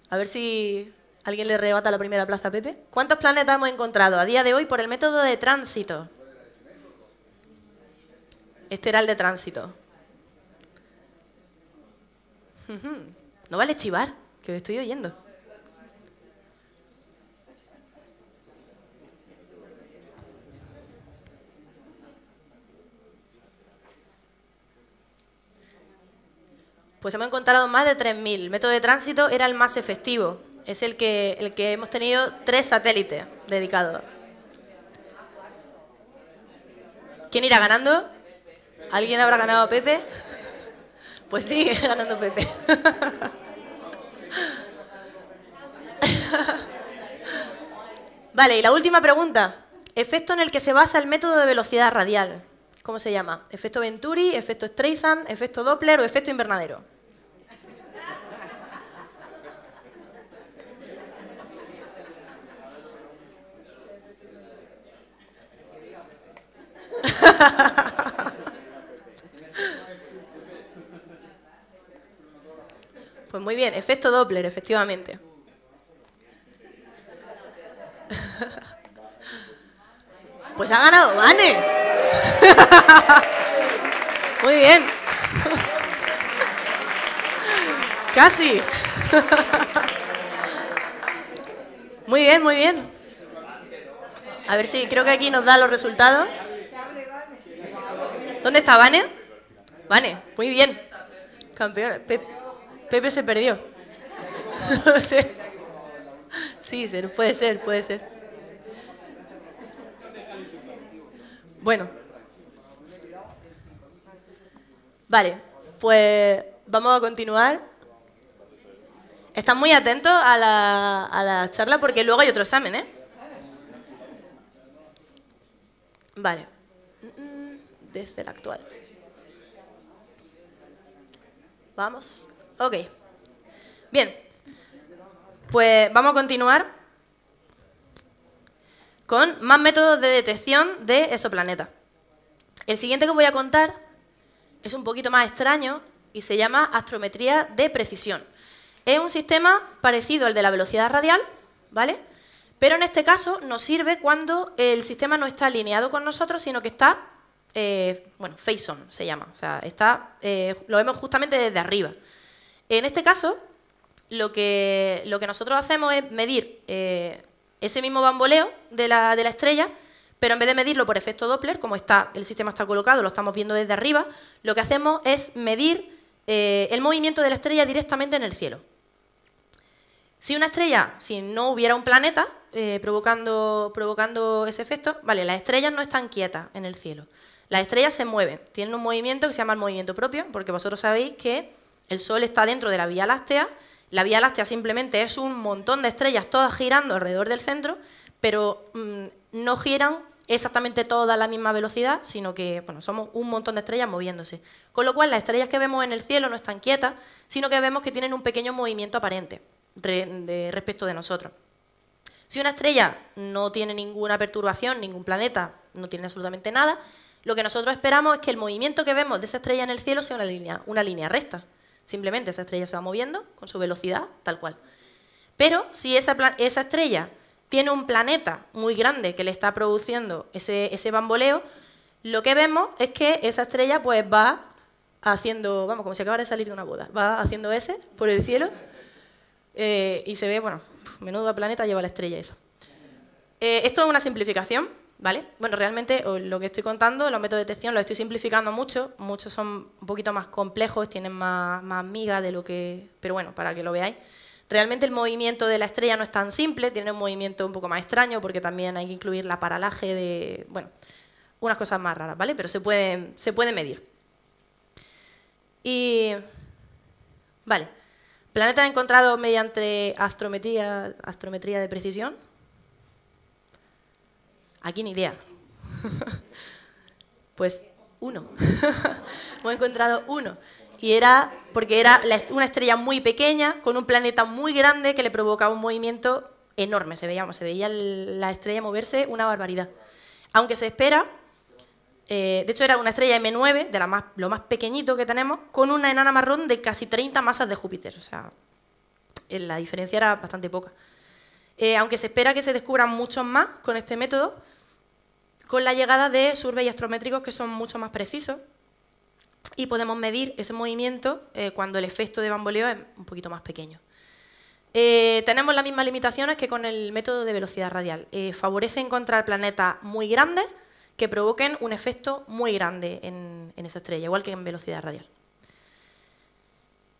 Speaker 1: A ver si ¿Alguien le rebata la primera plaza a Pepe? ¿Cuántos planetas hemos encontrado a día de hoy por el método de tránsito? Este era el de tránsito. No vale chivar, que os estoy oyendo. Pues hemos encontrado más de 3.000. El método de tránsito era el más efectivo es el que, el que hemos tenido tres satélites dedicados. ¿Quién irá ganando? ¿Alguien habrá ganado Pepe? Pues sí, *laughs* ganando Pepe. Vale, y la última pregunta. Efecto en el que se basa el método de velocidad radial. ¿Cómo se llama? ¿Efecto Venturi, efecto Streisand, efecto Doppler o efecto invernadero? *laughs* Pues muy bien, efecto Doppler, efectivamente. *laughs* Pues ha ganado Vane. *laughs* Muy bien. Casi. Muy bien, muy bien. A ver si creo que aquí nos da los resultados. ¿Dónde está Vane? Vane, muy bien. Campeón. Pepe, se perdió. *laughs* No sé. Sí, puede ser, puede ser. Bueno. Vale, pues vamos a continuar. Están muy atentos a la, a la charla porque luego hay otro examen, ¿eh? Vale desde el actual. ¿Vamos? Ok. Bien. Pues vamos a continuar con más métodos de detección de exoplanetas. El siguiente que voy a contar es un poquito más extraño y se llama astrometría de precisión. Es un sistema parecido al de la velocidad radial, ¿vale? Pero en este caso nos sirve cuando el sistema no está alineado con nosotros, sino que está eh, bueno, face on se llama, o sea, está, eh, lo vemos justamente desde arriba. En este caso, lo que, nosotros hacemos es medir eh, ese mismo bamboleo de la, estrella, pero en vez de medirlo por efecto Doppler, como está, el sistema está colocado, lo estamos viendo desde arriba, lo que hacemos es medir el movimiento de la estrella directamente en el cielo. Si una estrella, si no hubiera un planeta provocando, provocando ese efecto, vale, las estrellas no están quietas en el cielo. Las estrellas se mueven, tienen un movimiento que se llama el movimiento propio, porque vosotros sabéis que el Sol está dentro de la Vía Láctea, la Vía Láctea simplemente es un montón de estrellas todas girando alrededor del centro, pero mm, no giran exactamente todas a la misma velocidad, sino que bueno, somos un montón de estrellas moviéndose. Con lo cual, las estrellas que vemos en el cielo no están quietas, sino que vemos que tienen un pequeño movimiento aparente de, respecto de nosotros. Si una estrella no tiene ninguna perturbación, ningún planeta, no tiene absolutamente nada, lo que nosotros esperamos es que el movimiento que vemos de esa estrella en el cielo sea una línea, una línea recta. Simplemente esa estrella se va moviendo con su velocidad, tal cual. Pero si esa, esa estrella tiene un planeta muy grande que le está produciendo ese, bamboleo, lo que vemos es que esa estrella pues va haciendo, vamos, como si acabara de salir de una boda, va haciendo ese por el cielo eh, y se ve, bueno, menudo planeta lleva la estrella esa. Eh, esto es una simplificación, ¿vale? Bueno, realmente lo que estoy contando, los métodos de detección los estoy simplificando mucho, muchos son un poquito más complejos, tienen más, más miga de lo que... pero bueno, para que lo veáis. Realmente el movimiento de la estrella no es tan simple, tiene un movimiento un poco más extraño porque también hay que incluir la paralaje de... bueno, unas cosas más raras, ¿vale? Pero se pueden, se puede medir. Y... vale. Planetas encontrados mediante astrometría, astrometría de precisión, Aquí ni idea. *laughs* pues uno. *laughs* Hemos encontrado uno. Y era porque era una estrella muy pequeña con un planeta muy grande que le provocaba un movimiento enorme. Se veía, se veía la estrella moverse una barbaridad. Aunque se espera, eh, de hecho era una estrella M9, de la más, lo más pequeñito que tenemos, con una enana marrón de casi 30 masas de Júpiter. O sea, eh, la diferencia era bastante poca. Eh, aunque se espera que se descubran muchos más con este método, con la llegada de surveys astrométricos que son mucho más precisos y podemos medir ese movimiento eh, cuando el efecto de bamboleo es un poquito más pequeño. Eh, tenemos las mismas limitaciones que con el método de velocidad radial. Eh, favorece encontrar planetas muy grandes que provoquen un efecto muy grande en, esa estrella, igual que en velocidad radial.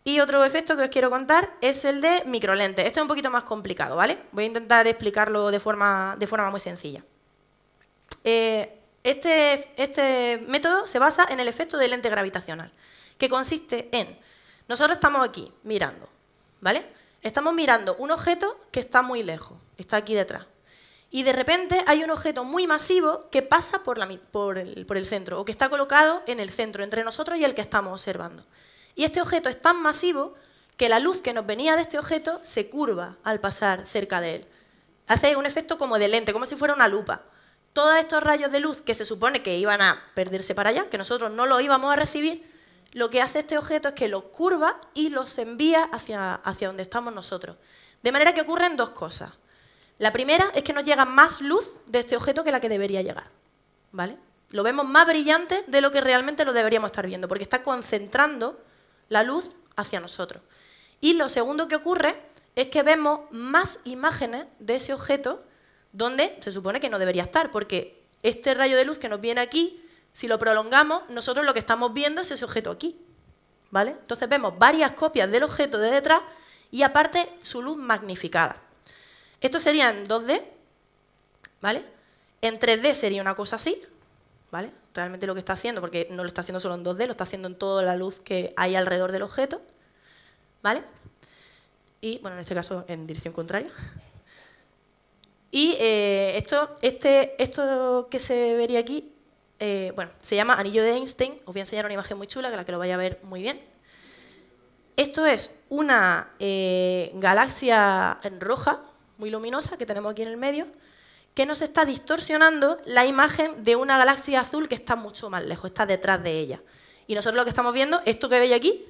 Speaker 1: Y otro efecto que os quiero contar es el de microlentes. Esto es un poquito más complicado, ¿vale? Voy a intentar explicarlo de forma, de forma muy sencilla. Eh, este, este, método se basa en el efecto del lente gravitacional, que consiste en, nosotros estamos aquí mirando, ¿vale? Estamos mirando un objeto que está muy lejos, está aquí detrás. Y de repente hay un objeto muy masivo que pasa por, el, por el centro o que está colocado en el centro, entre nosotros y el que estamos observando. Y este objeto es tan masivo que la luz que nos venía de este objeto se curva al pasar cerca de él. Hace un efecto como de lente, como si fuera una lupa todos estos rayos de luz que se supone que iban a perderse para allá, que nosotros no los íbamos a recibir, lo que hace este objeto es que los curva y los envía hacia, hacia donde estamos nosotros. De manera que ocurren dos cosas. La primera es que nos llega más luz de este objeto que la que debería llegar. ¿Vale? Lo vemos más brillante de lo que realmente lo deberíamos estar viendo, porque está concentrando la luz hacia nosotros. Y lo segundo que ocurre es que vemos más imágenes de ese objeto donde se supone que no debería estar, porque este rayo de luz que nos viene aquí, si lo prolongamos, nosotros lo que estamos viendo es ese objeto aquí. ¿Vale? Entonces vemos varias copias del objeto de detrás y aparte su luz magnificada. Esto sería en 2D, ¿vale? En 3D sería una cosa así, ¿vale? Realmente lo que está haciendo, porque no lo está haciendo solo en 2D, lo está haciendo en toda la luz que hay alrededor del objeto, ¿vale? Y, bueno, en este caso en dirección contraria. Y eh, esto, este, esto que se vería aquí, eh, bueno, se llama anillo de Einstein. Os voy a enseñar una imagen muy chula, que la que lo vaya a ver muy bien. Esto es una eh, galaxia en roja, muy luminosa, que tenemos aquí en el medio, que nos está distorsionando la imagen de una galaxia azul que está mucho más lejos, está detrás de ella. Y nosotros lo que estamos viendo, esto que veis aquí,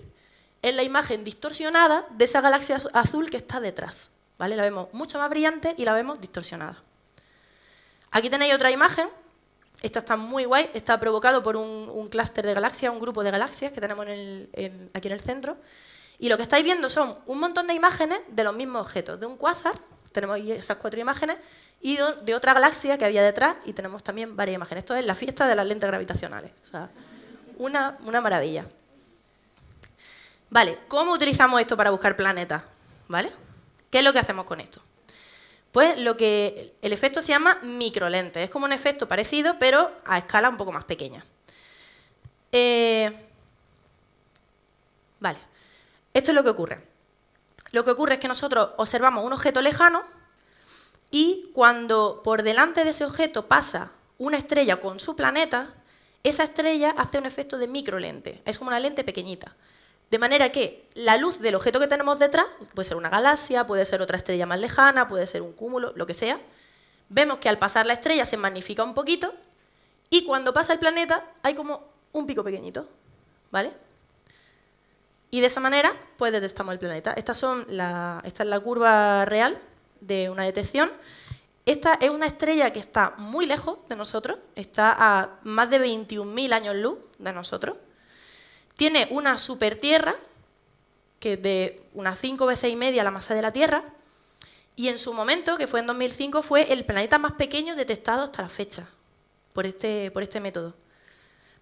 Speaker 1: es la imagen distorsionada de esa galaxia azul que está detrás. ¿vale? La vemos mucho más brillante y la vemos distorsionada. Aquí tenéis otra imagen. Esta está muy guay. Está provocado por un, clúster de galaxias, un grupo de galaxias que tenemos aquí en el centro. Y lo que estáis viendo son un montón de imágenes de los mismos objetos. De un quasar, tenemos esas cuatro imágenes, y de, otra galaxia que había detrás, y tenemos también varias imágenes. Esto es la fiesta de las lentes gravitacionales. O sea, una, una maravilla. Vale, ¿cómo utilizamos esto para buscar planetas? ¿Vale? ¿Qué es lo que hacemos con esto? Pues lo que el efecto se llama microlente. Es como un efecto parecido, pero a escala un poco más pequeña. Eh, vale. Esto es lo que ocurre. Lo que ocurre es que nosotros observamos un objeto lejano y cuando por delante de ese objeto pasa una estrella con su planeta, esa estrella hace un efecto de microlente. Es como una lente pequeñita. De manera que la luz del objeto que tenemos detrás, puede ser una galaxia, puede ser otra estrella más lejana, puede ser un cúmulo, lo que sea, vemos que al pasar la estrella se magnifica un poquito y cuando pasa el planeta hay como un pico pequeñito, ¿vale? Y de esa manera, pues detectamos el planeta. son esta es la curva real de una detección. Esta es una estrella que está muy lejos de nosotros, está a más de 21.000 años luz de nosotros. Tiene una super Tierra, que es de unas cinco veces y media la masa de la Tierra, y en su momento, que fue en 2005, fue el planeta más pequeño detectado hasta la fecha por este, por este método.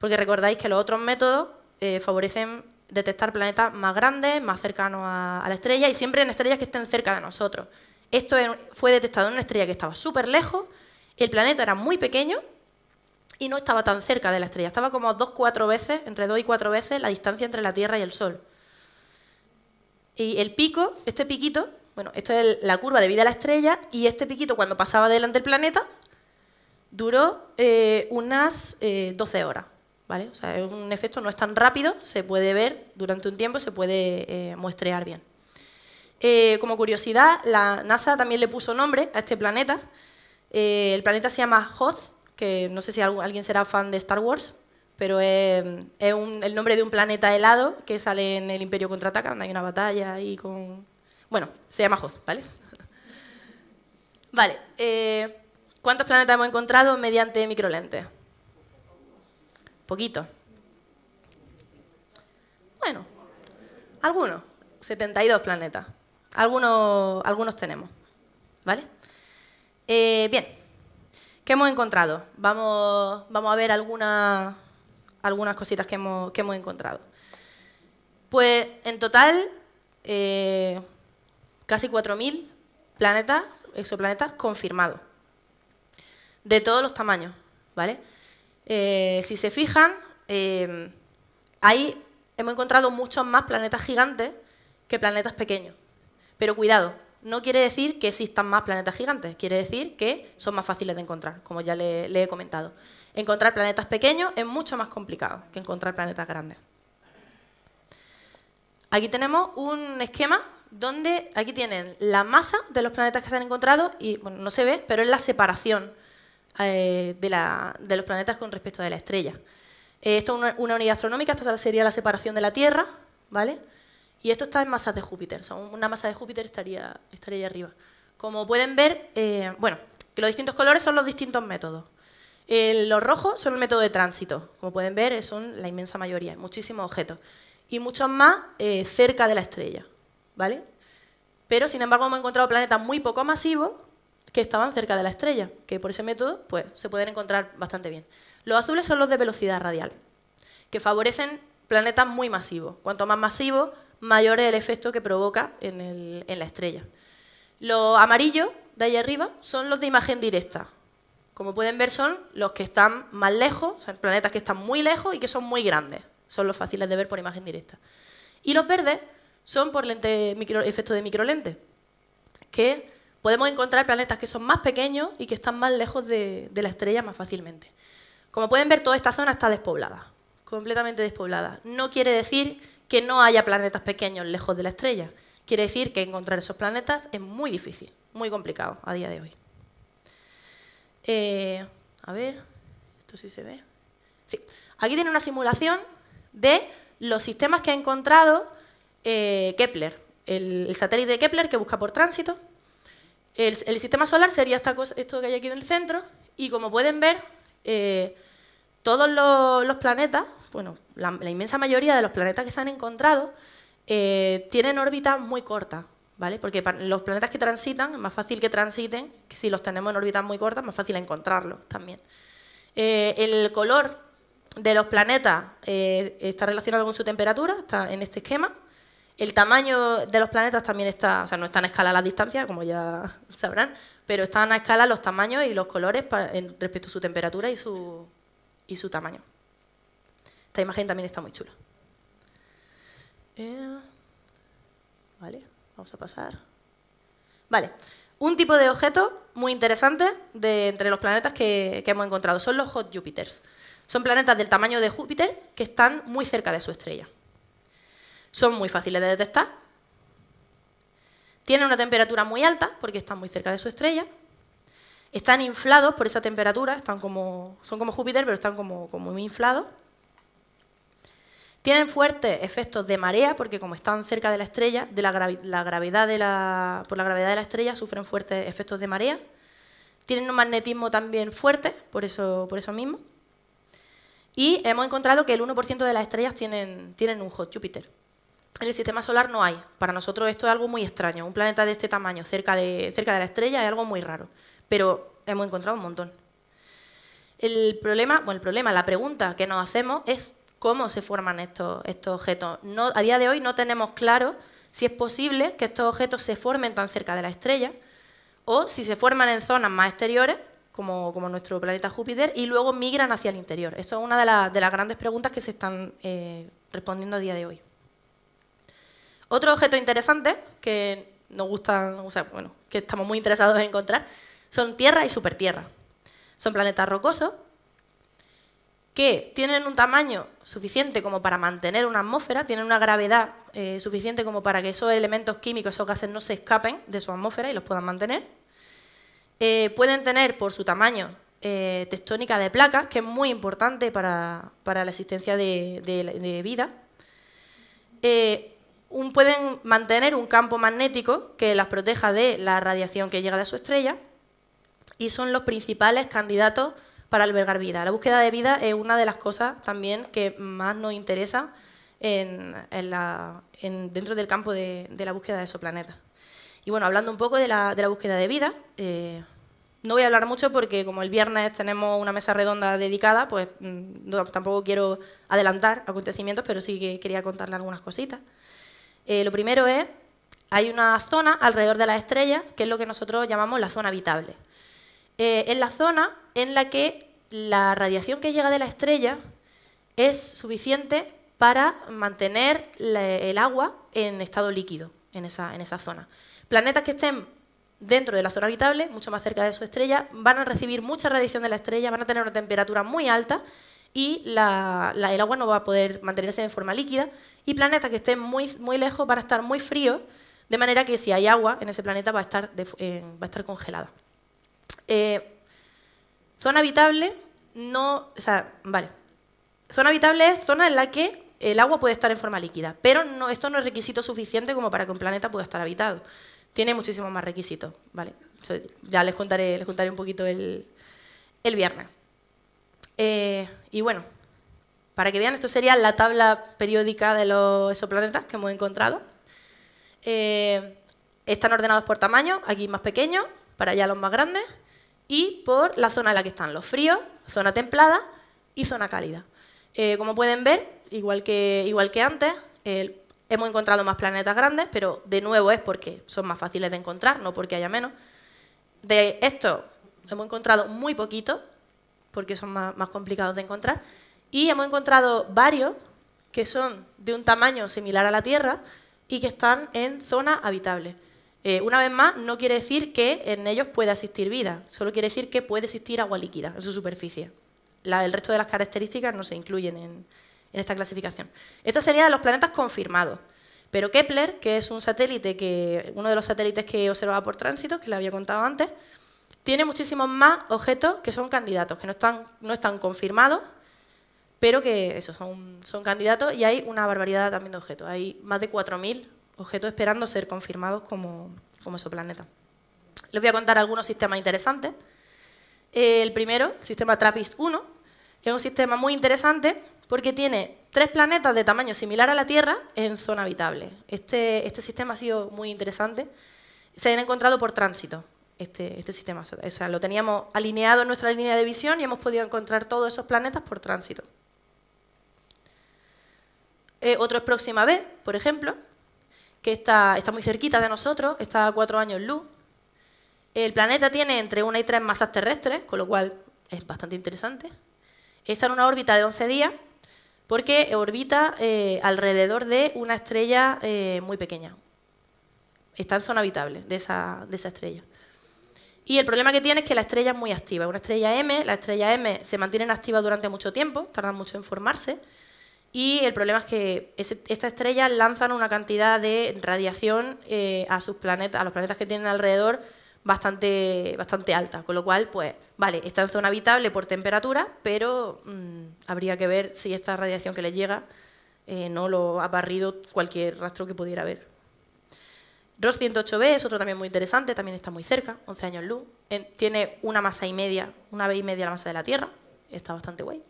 Speaker 1: Porque recordáis que los otros métodos eh, favorecen detectar planetas más grandes, más cercanos a, a, la estrella y siempre en estrellas que estén cerca de nosotros. Esto fue detectado en una estrella que estaba súper lejos, el planeta era muy pequeño y no estaba tan cerca de la estrella, estaba como dos, cuatro veces, entre dos y cuatro veces la distancia entre la Tierra y el Sol. Y el pico, este piquito, bueno, esto es la curva de vida de la estrella, y este piquito cuando pasaba delante del planeta duró eh, unas 12 eh, horas. O sea, es un efecto no es tan rápido, se puede ver durante un tiempo, se puede eh, muestrear bien. como curiosidad, la NASA también le puso nombre a este planeta. el planeta se llama Hoth, que no sé si alguien será fan de Star Wars, pero em, es, el nombre de un planeta helado que sale en el Imperio Contraataca, donde hay una batalla y con... Bueno, se llama Hoth, ¿vale? *laughs* vale, eh, ¿cuántos planetas hemos encontrado mediante microlentes? Poquito. Bueno, algunos, 72 planetas. Algunos, algunos tenemos, ¿vale? Eh, bien, ¿Qué hemos encontrado? Vamos, a ver algunas cositas que hemos, encontrado. Pues en total, eh, casi 4.000 planetas, exoplanetas confirmados, de todos los tamaños, ¿vale? Eh, si se fijan, eh, ahí hemos encontrado muchos más planetas gigantes que planetas pequeños. Pero cuidado, no quiere decir que existan más planetas gigantes, quiere decir que son más fáciles de encontrar, como ya le, he comentado. Encontrar planetas pequeños es mucho más complicado que encontrar planetas grandes. Aquí tenemos un esquema donde aquí tienen la masa de los planetas que se han encontrado y, bueno, no se ve, pero es la separación eh, de, los planetas con respecto a la estrella. Eh, esto es una, una, unidad astronómica, esta sería la separación de la Tierra, ¿vale? Y esto está en masas de Júpiter, una masa de Júpiter estaría, estaría ahí arriba. Como pueden ver, eh, bueno, que los distintos colores son los distintos métodos. los rojos son el método de tránsito, como pueden ver, son la inmensa mayoría, muchísimos objetos. Y muchos más eh, cerca de la estrella, ¿vale? Pero, sin embargo, hemos encontrado planetas muy poco masivos que estaban cerca de la estrella, que por ese método pues, se pueden encontrar bastante bien. Los azules son los de velocidad radial, que favorecen planetas muy masivos. Cuanto más masivos, mayor es el efecto que provoca en, la estrella. Los amarillos de ahí arriba son los de imagen directa. Como pueden ver son los que están más lejos, son planetas que están muy lejos y que son muy grandes. Son los fáciles de ver por imagen directa. Y los verdes son por lente micro, efecto de microlente, que podemos encontrar planetas que son más pequeños y que están más lejos de la estrella más fácilmente. Como pueden ver, toda esta zona está despoblada, completamente despoblada. No quiere decir que no haya planetas pequeños lejos de la estrella. Quiere decir que encontrar esos planetas es muy difícil, muy complicado a día de hoy. Eh, a ver, esto sí se ve. Sí, aquí tiene una simulación de los sistemas que ha encontrado eh, Kepler, el, satélite de Kepler que busca por tránsito. El, sistema solar sería esta esto que hay aquí en el centro, y como pueden ver, eh, todos los planetas bueno, la, inmensa mayoría de los planetas que se han encontrado eh, tienen órbitas muy cortas, ¿vale? Porque los planetas que transitan es más fácil que transiten, que si los tenemos en órbitas muy cortas es más fácil encontrarlos también. Eh, el color de los planetas eh, está relacionado con su temperatura, está en este esquema. El tamaño de los planetas también está, o sea, no están a escala las distancia, como ya *laughs* sabrán, pero están a escala los tamaños y los colores respecto a su temperatura y su tamaño. Esta imagen también está muy chula. Eh, vale, vamos a pasar. Vale, un tipo de objeto muy interesante de entre los planetas que, hemos encontrado son los hot Jupiters. Son planetas del tamaño de Júpiter que están muy cerca de su estrella. Son muy fáciles de detectar. Tienen una temperatura muy alta porque están muy cerca de su estrella. Están inflados por esa temperatura, son como Júpiter, pero están como muy inflados. Tienen fuertes efectos de marea porque como están cerca de la estrella, de la, gravedad por la gravedad de la estrella sufren fuertes efectos de marea. Tienen un magnetismo también fuerte, por eso, por eso mismo. Y hemos encontrado que el 1% de las estrellas tienen, tienen un hot Júpiter. En el sistema solar no hay. Para nosotros esto es algo muy extraño. Un planeta de este tamaño cerca de, cerca de la estrella es algo muy raro. Pero hemos encontrado un montón. El problema, bueno, el problema, la pregunta que nos hacemos es cómo se forman estos, objetos. a día de hoy no tenemos claro si es posible que estos objetos se formen tan cerca de la estrella o si se forman en zonas más exteriores, como, nuestro planeta Júpiter, y luego migran hacia el interior. Esto es una de, las grandes preguntas que se están eh, respondiendo a día de hoy. Otro objeto interesante que nos gustan, o bueno, que estamos muy interesados en encontrar, son tierra y supertierra. Son planetas rocosos que tienen un tamaño suficiente como para mantener una atmósfera, tienen una gravedad eh, suficiente como para que esos elementos químicos, esos gases no se escapen de su atmósfera y los puedan mantener. Eh, pueden tener por su tamaño eh, tectónica de placas, que es muy importante para, la existencia de, vida. pueden mantener un campo magnético que las proteja de la radiación que llega de su estrella y son los principales candidatos para albergar vida. La búsqueda de vida es una de las cosas también que más nos interesa dentro del campo de, la búsqueda de planetas. Y bueno, hablando un poco de la, búsqueda de vida, eh, no voy a hablar mucho porque como el viernes tenemos una mesa redonda dedicada, pues mm, tampoco quiero adelantar acontecimientos, pero sí que quería contarle algunas cositas. Eh, lo primero es, hay una zona alrededor de las estrellas, que es lo que nosotros llamamos la zona habitable. Eh, en la zona en la que la radiación que llega de la estrella es suficiente para mantener el agua en estado líquido en esa, en esa zona. Planetas que estén dentro de la zona habitable, mucho más cerca de su estrella, van a recibir mucha radiación de la estrella, van a tener una temperatura muy alta y el agua no va a poder mantenerse en forma líquida. Y planetas que estén muy, muy lejos van a estar muy fríos, de manera que si hay agua en ese planeta va a estar, va a estar congelada. Eh, Zona habitable no, o sea, vale. Zona habitable es zona en la que el agua puede estar en forma líquida, pero no, esto no es requisito suficiente como para que un planeta pueda estar habitado. Tiene muchísimos más requisitos, ¿vale? Ya les contaré, les contaré un poquito el, viernes. Eh, y bueno, para que vean, esto sería la tabla periódica de los exoplanetas que hemos encontrado. Eh, están ordenados por tamaño, aquí más pequeños, para allá los más grandes y por la zona en la que están los fríos, zona templada y zona cálida. Eh, como pueden ver, igual que, antes, hemos encontrado más planetas grandes, pero de nuevo es porque son más fáciles de encontrar, no porque haya menos. De estos hemos encontrado muy poquitos, porque son más, más complicados de encontrar, y hemos encontrado varios que son de un tamaño similar a la Tierra y que están en zona habitable. Eh, una vez más, no quiere decir que en ellos pueda existir vida, solo quiere decir que puede existir agua líquida en su superficie. el resto de las características no se incluyen en, esta clasificación. Esta sería de los planetas confirmados. Pero Kepler, que es un satélite que, uno de los satélites que observaba por tránsito, que le había contado antes, tiene muchísimos más objetos que son candidatos, que no están, no están confirmados, pero que son, son candidatos y hay una barbaridad también de objetos. Hay más de 4.000 objetos esperando ser confirmados como, como planetas. Les voy a contar algunos sistemas interesantes. El primero, el sistema TRAPPIST-1, es un sistema muy interesante porque tiene tres planetas de tamaño similar a la Tierra en zona habitable. Este, este sistema ha sido muy interesante. Se han encontrado por tránsito este, este sistema. O sea, lo teníamos alineado en nuestra línea de visión y hemos podido encontrar todos esos planetas por tránsito. Eh, otro es Próxima B, por ejemplo, que está, está muy cerquita de nosotros, está a cuatro años luz. El planeta tiene entre una y tres masas terrestres, con lo cual es bastante interesante. Está en una órbita de 11 días porque orbita eh, alrededor de una estrella eh, muy pequeña. Está en zona habitable de esa, estrella. Y el problema que tiene es que la estrella es muy activa. Una estrella M, la estrella M se mantiene activa durante mucho tiempo, tarda mucho en formarse, y el problema es que estas estrellas lanzan una cantidad de radiación eh, a sus planetas, a los planetas que tienen alrededor bastante, bastante alta. Con lo cual, pues, vale, está en zona habitable por temperatura, pero mm, habría que ver si esta radiación que les llega eh, no lo ha barrido cualquier rastro que pudiera haber. ROS 108b es otro también muy interesante, también está muy cerca, 11 años luz. tiene una masa y media, una vez y media la masa de la Tierra, está bastante guay.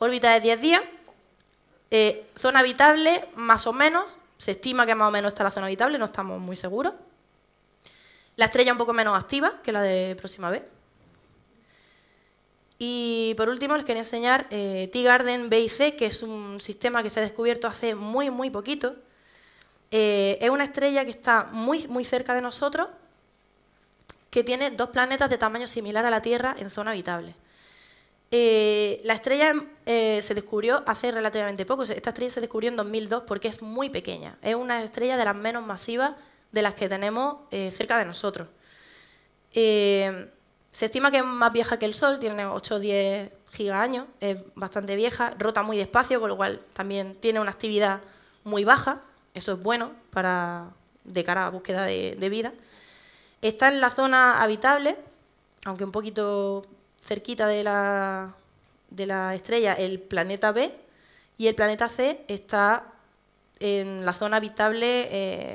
Speaker 1: Órbita de 10 días eh, zona habitable, más o menos, se estima que más o menos está la zona habitable, no estamos muy seguros. La estrella un poco menos activa que la de Próxima B. Y por último les quería enseñar eh, T-Garden B y C, que es un sistema que se ha descubierto hace muy, muy poquito. Eh, es una estrella que está muy, muy cerca de nosotros, que tiene dos planetas de tamaño similar a la Tierra en zona habitable. Eh, la estrella eh, se descubrió hace relativamente poco. Esta estrella se descubrió en 2002 porque es muy pequeña. Es una estrella de las menos masivas de las que tenemos eh, cerca de nosotros. se estima que es más vieja que el Sol, tiene 8 o 10 años. es bastante vieja, rota muy despacio, con lo cual también tiene una actividad muy baja. Eso es bueno para, de cara a búsqueda de vida. Está en la zona habitable, aunque un poquito cerquita de la, de la estrella el planeta B y el planeta C está en la zona habitable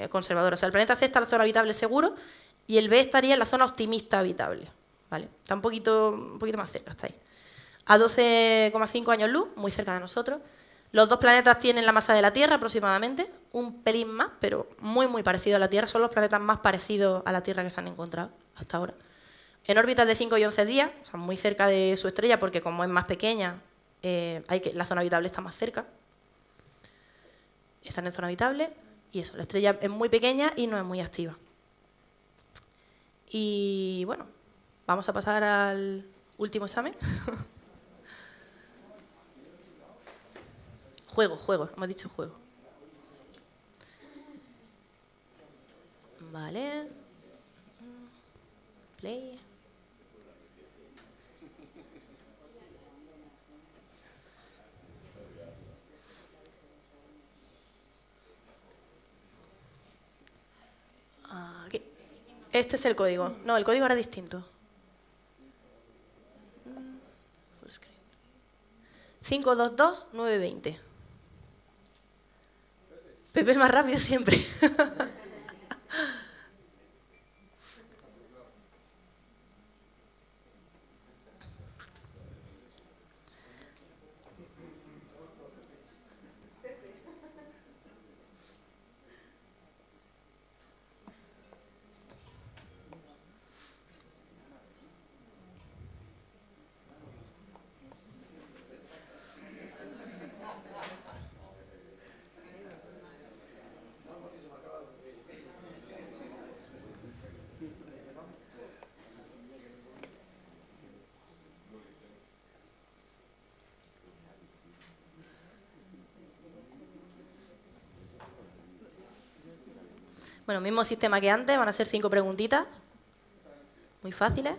Speaker 1: eh, conservadora. O sea, el planeta C está en la zona habitable seguro y el B estaría en la zona optimista habitable. ¿vale? Está un poquito, un poquito más cerca, está ahí. A 12,5 años luz, muy cerca de nosotros. Los dos planetas tienen la masa de la Tierra aproximadamente, un pelín más, pero muy, muy parecido a la Tierra. Son los planetas más parecidos a la Tierra que se han encontrado hasta ahora. En órbitas de 5 y 11 días, o sea, muy cerca de su estrella, porque como es más pequeña, eh, la zona habitable está más cerca. Está en zona habitable y eso, la estrella es muy pequeña y no es muy activa. Y bueno, vamos a pasar al último examen. *laughs* juego, juego, hemos dicho juego. Vale. Play. Ah, este es el código. No, el código era distinto. 522-920. Mm, Pepe es más rápido siempre. *laughs* Bueno, mismo sistema que antes, van a ser cinco preguntitas. Muy fáciles.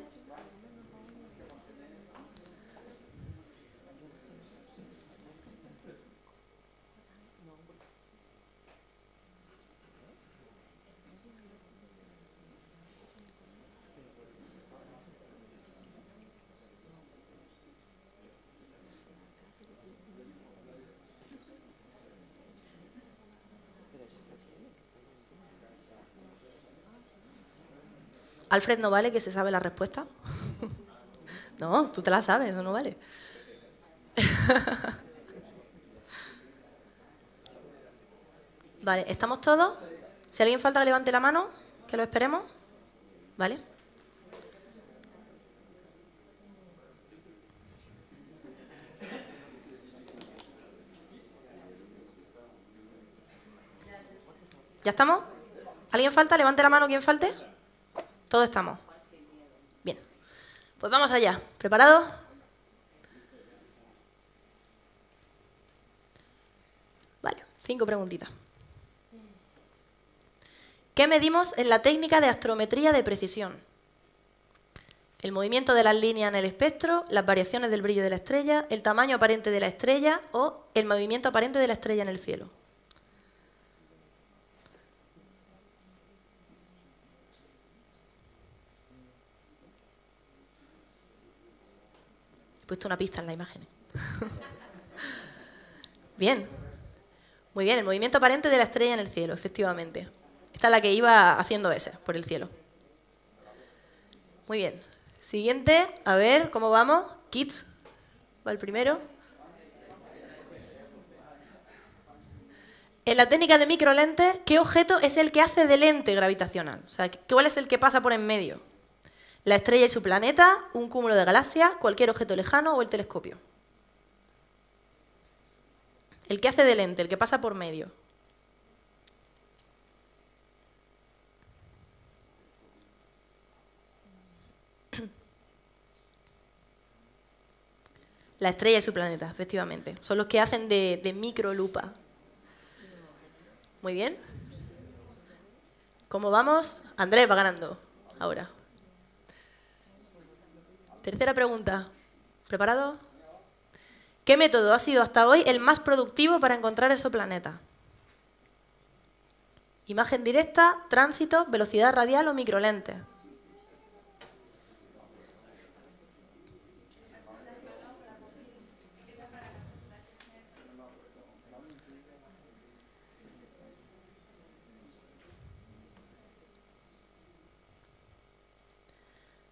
Speaker 1: Alfred no vale que se sabe la respuesta. *laughs* no, tú te la sabes, eso no vale. *laughs* vale, ¿estamos todos? Si alguien falta, levante la mano, que lo esperemos. ¿Vale? ¿Ya estamos? ¿Alguien falta? Levante la mano quien falte. Todos estamos. Bien. Pues vamos allá. ¿Preparados? Vale, cinco preguntitas. ¿Qué medimos en la técnica de astrometría de precisión? El movimiento de las líneas en el espectro, las variaciones del brillo de la estrella, el tamaño aparente de la estrella o el movimiento aparente de la estrella en el cielo. puesto una pista en la imagen. *laughs* bien. Muy bien, el movimiento aparente de la estrella en el cielo, efectivamente. Esta es la que iba haciendo ese, por el cielo. Muy bien. Siguiente, a ver, ¿cómo vamos? Kit, Va el primero. En la técnica de microlentes, ¿qué objeto es el que hace de lente gravitacional? O sea, ¿cuál es el que pasa por en medio? la estrella y su planeta, un cúmulo de galaxias, cualquier objeto lejano o el telescopio. El que hace de lente, el que pasa por medio. La estrella y su planeta, efectivamente. Son los que hacen de, micro lupa. Muy bien. ¿Cómo vamos? Andrés va ganando ahora. Tercera pregunta. ¿Preparado? ¿Qué método ha sido hasta hoy el más productivo para encontrar esos planeta? Imagen directa, tránsito, velocidad radial o microlente.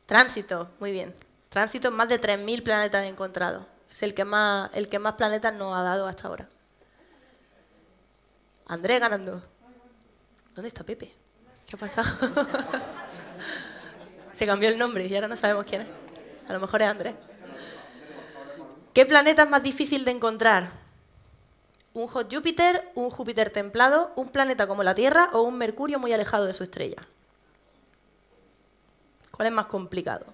Speaker 1: Tránsito, muy bien. Tránsito, más de 3.000 planetas encontrados. Es el que, más, el que más planetas nos ha dado hasta ahora. Andrés ganando. ¿Dónde está Pepe? ¿Qué ha pasado? *laughs* Se cambió el nombre y ahora no sabemos quién es. A lo mejor es Andrés. ¿Qué planeta es más difícil de encontrar? ¿Un hot Júpiter, un Júpiter templado, un planeta como la Tierra o un Mercurio muy alejado de su estrella? ¿Cuál es más complicado?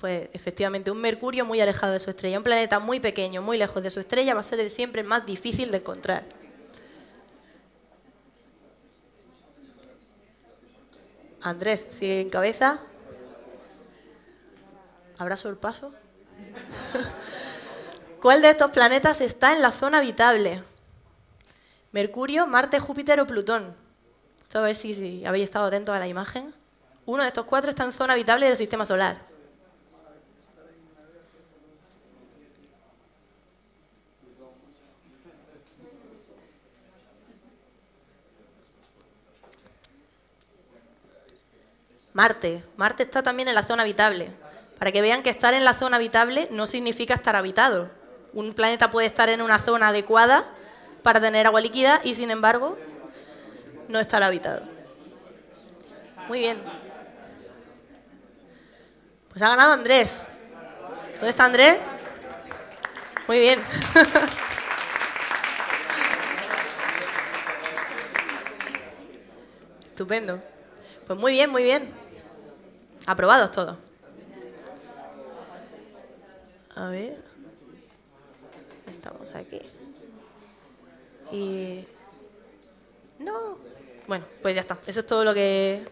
Speaker 1: pues efectivamente un Mercurio muy alejado de su estrella, un planeta muy pequeño, muy lejos de su estrella, va a ser el siempre más difícil de encontrar. Andrés, ¿sigue en cabeza? ¿Habrá paso? *laughs* ¿Cuál de estos planetas está en la zona habitable? ¿Mercurio, Marte, Júpiter o Plutón? Esto a ver si, si habéis estado atentos a la imagen. Uno de estos cuatro está en zona habitable del sistema solar. Marte. Marte está también en la zona habitable. Para que vean que estar en la zona habitable no significa estar habitado. Un planeta puede estar en una zona adecuada para tener agua líquida y sin embargo no estar habitado. Muy bien. Pues ha ganado Andrés. ¿Dónde está Andrés? Muy bien. *laughs* Estupendo. Pues muy bien, muy bien. Aprobados todos. A ver. Estamos aquí. Y... No. Bueno, pues ya está. Eso es todo lo que...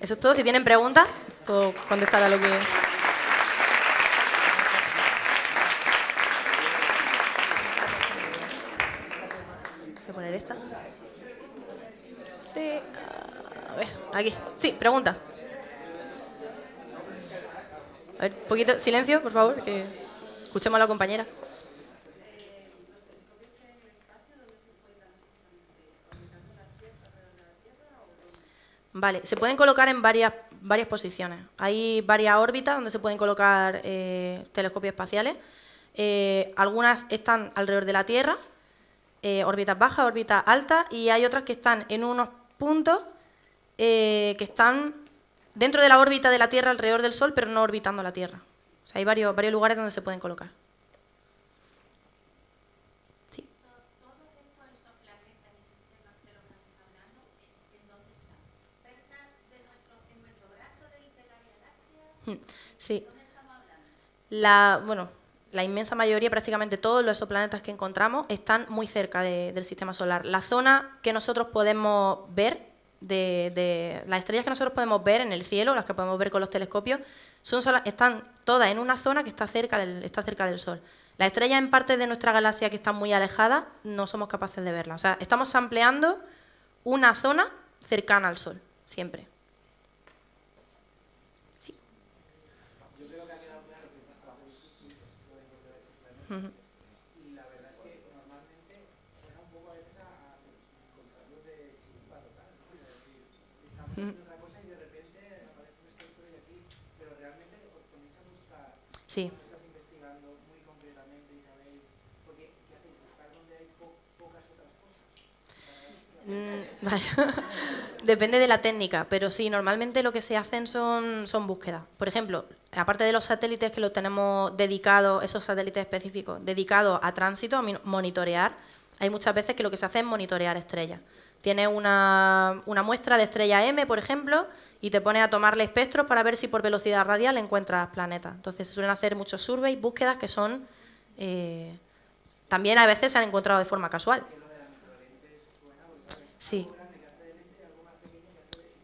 Speaker 1: Eso es todo. Si tienen preguntas, puedo contestar a lo que... Voy a poner esta. Sí. A ver, aquí. Sí, pregunta. A ver, poquito, silencio, por favor, que escuchemos a la compañera. Vale, se pueden colocar en varias, varias posiciones. Hay varias órbitas donde se pueden colocar eh, telescopios espaciales. Eh, algunas están alrededor de la Tierra, eh, órbitas bajas, órbitas altas, y hay otras que están en unos puntos que están dentro de la órbita de la Tierra alrededor del Sol, pero no orbitando la Tierra. O sea, hay varios, varios lugares donde se pueden colocar. Sí. Mm, la, bueno, la inmensa mayoría, prácticamente todos los exoplanetas que encontramos, están muy cerca del sistema solar. La zona que nosotros podemos ver de, las estrellas que nosotros podemos ver en el cielo, las que podemos ver con los telescopios, son están todas en una zona que está cerca, del, está cerca del Sol. Las estrellas en parte de nuestra galaxia que están muy alejadas no somos capaces de verlas. O sea, estamos ampliando una zona cercana al Sol, siempre. Sí. Sí. Mm, *laughs* Depende de la técnica, pero sí, normalmente lo que se hacen son, son búsquedas. Por ejemplo, aparte de los satélites que los tenemos dedicados, esos satélites específicos, dedicados a tránsito, a monitorear, hay muchas veces que lo que se hace es monitorear estrellas. Tienes una, una muestra de estrella M, por ejemplo, y te pones a tomarle espectro para ver si por velocidad radial encuentras planetas. Entonces se suelen hacer muchos surveys, búsquedas que son... Eh, también a veces se han encontrado de forma casual. Sí.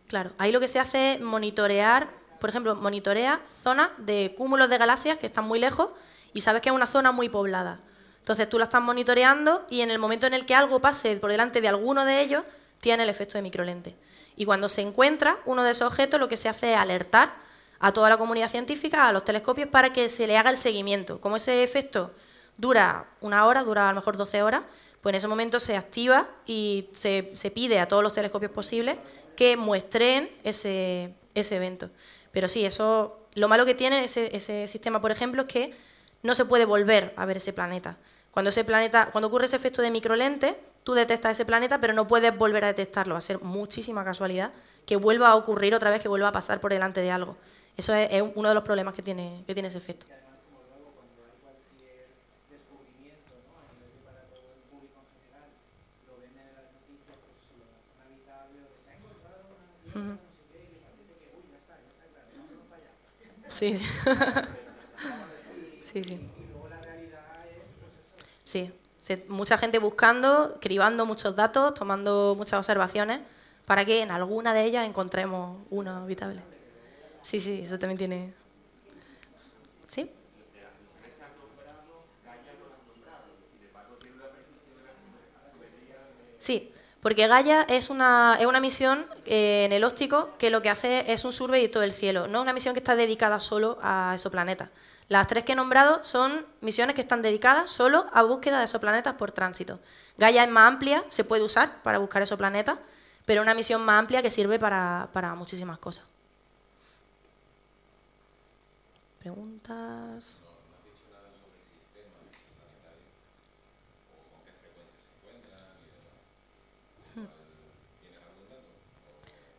Speaker 1: Claro, ahí lo que se hace es monitorear, por ejemplo, monitorea zonas de cúmulos de galaxias que están muy lejos y sabes que es una zona muy poblada. Entonces tú la estás monitoreando y en el momento en el que algo pase por delante de alguno de ellos, tiene el efecto de microlente. Y cuando se encuentra uno de esos objetos, lo que se hace es alertar a toda la comunidad científica, a los telescopios, para que se le haga el seguimiento. Como ese efecto dura una hora, dura a lo mejor 12 horas, pues en ese momento se activa y se, pide a todos los telescopios posibles que muestren ese, evento. Pero sí, eso lo malo que tiene ese sistema, por ejemplo, es que no se puede volver a ver ese planeta. Cuando, ese planeta, cuando ocurre ese efecto de microlente, tú detectas ese planeta, pero no puedes volver a detectarlo. Va a ser muchísima casualidad que vuelva a ocurrir otra vez, que vuelva a pasar por delante de algo. Eso es, es uno de los problemas que tiene, que tiene ese efecto. Sí. sí, sí. Sí, mucha gente buscando, cribando muchos datos, tomando muchas observaciones para que en alguna de ellas encontremos uno habitable. Sí, sí, eso también tiene... ¿Sí? Sí, porque Gaia es una, es una misión eh, en el óptico que lo que hace es un survey de todo el cielo, no una misión que está dedicada solo a esos planetas, las tres que he nombrado son misiones que están dedicadas solo a búsqueda de exoplanetas por tránsito. Gaia es más amplia, se puede usar para buscar exoplanetas, pero una misión más amplia que sirve para, muchísimas cosas. ¿Preguntas?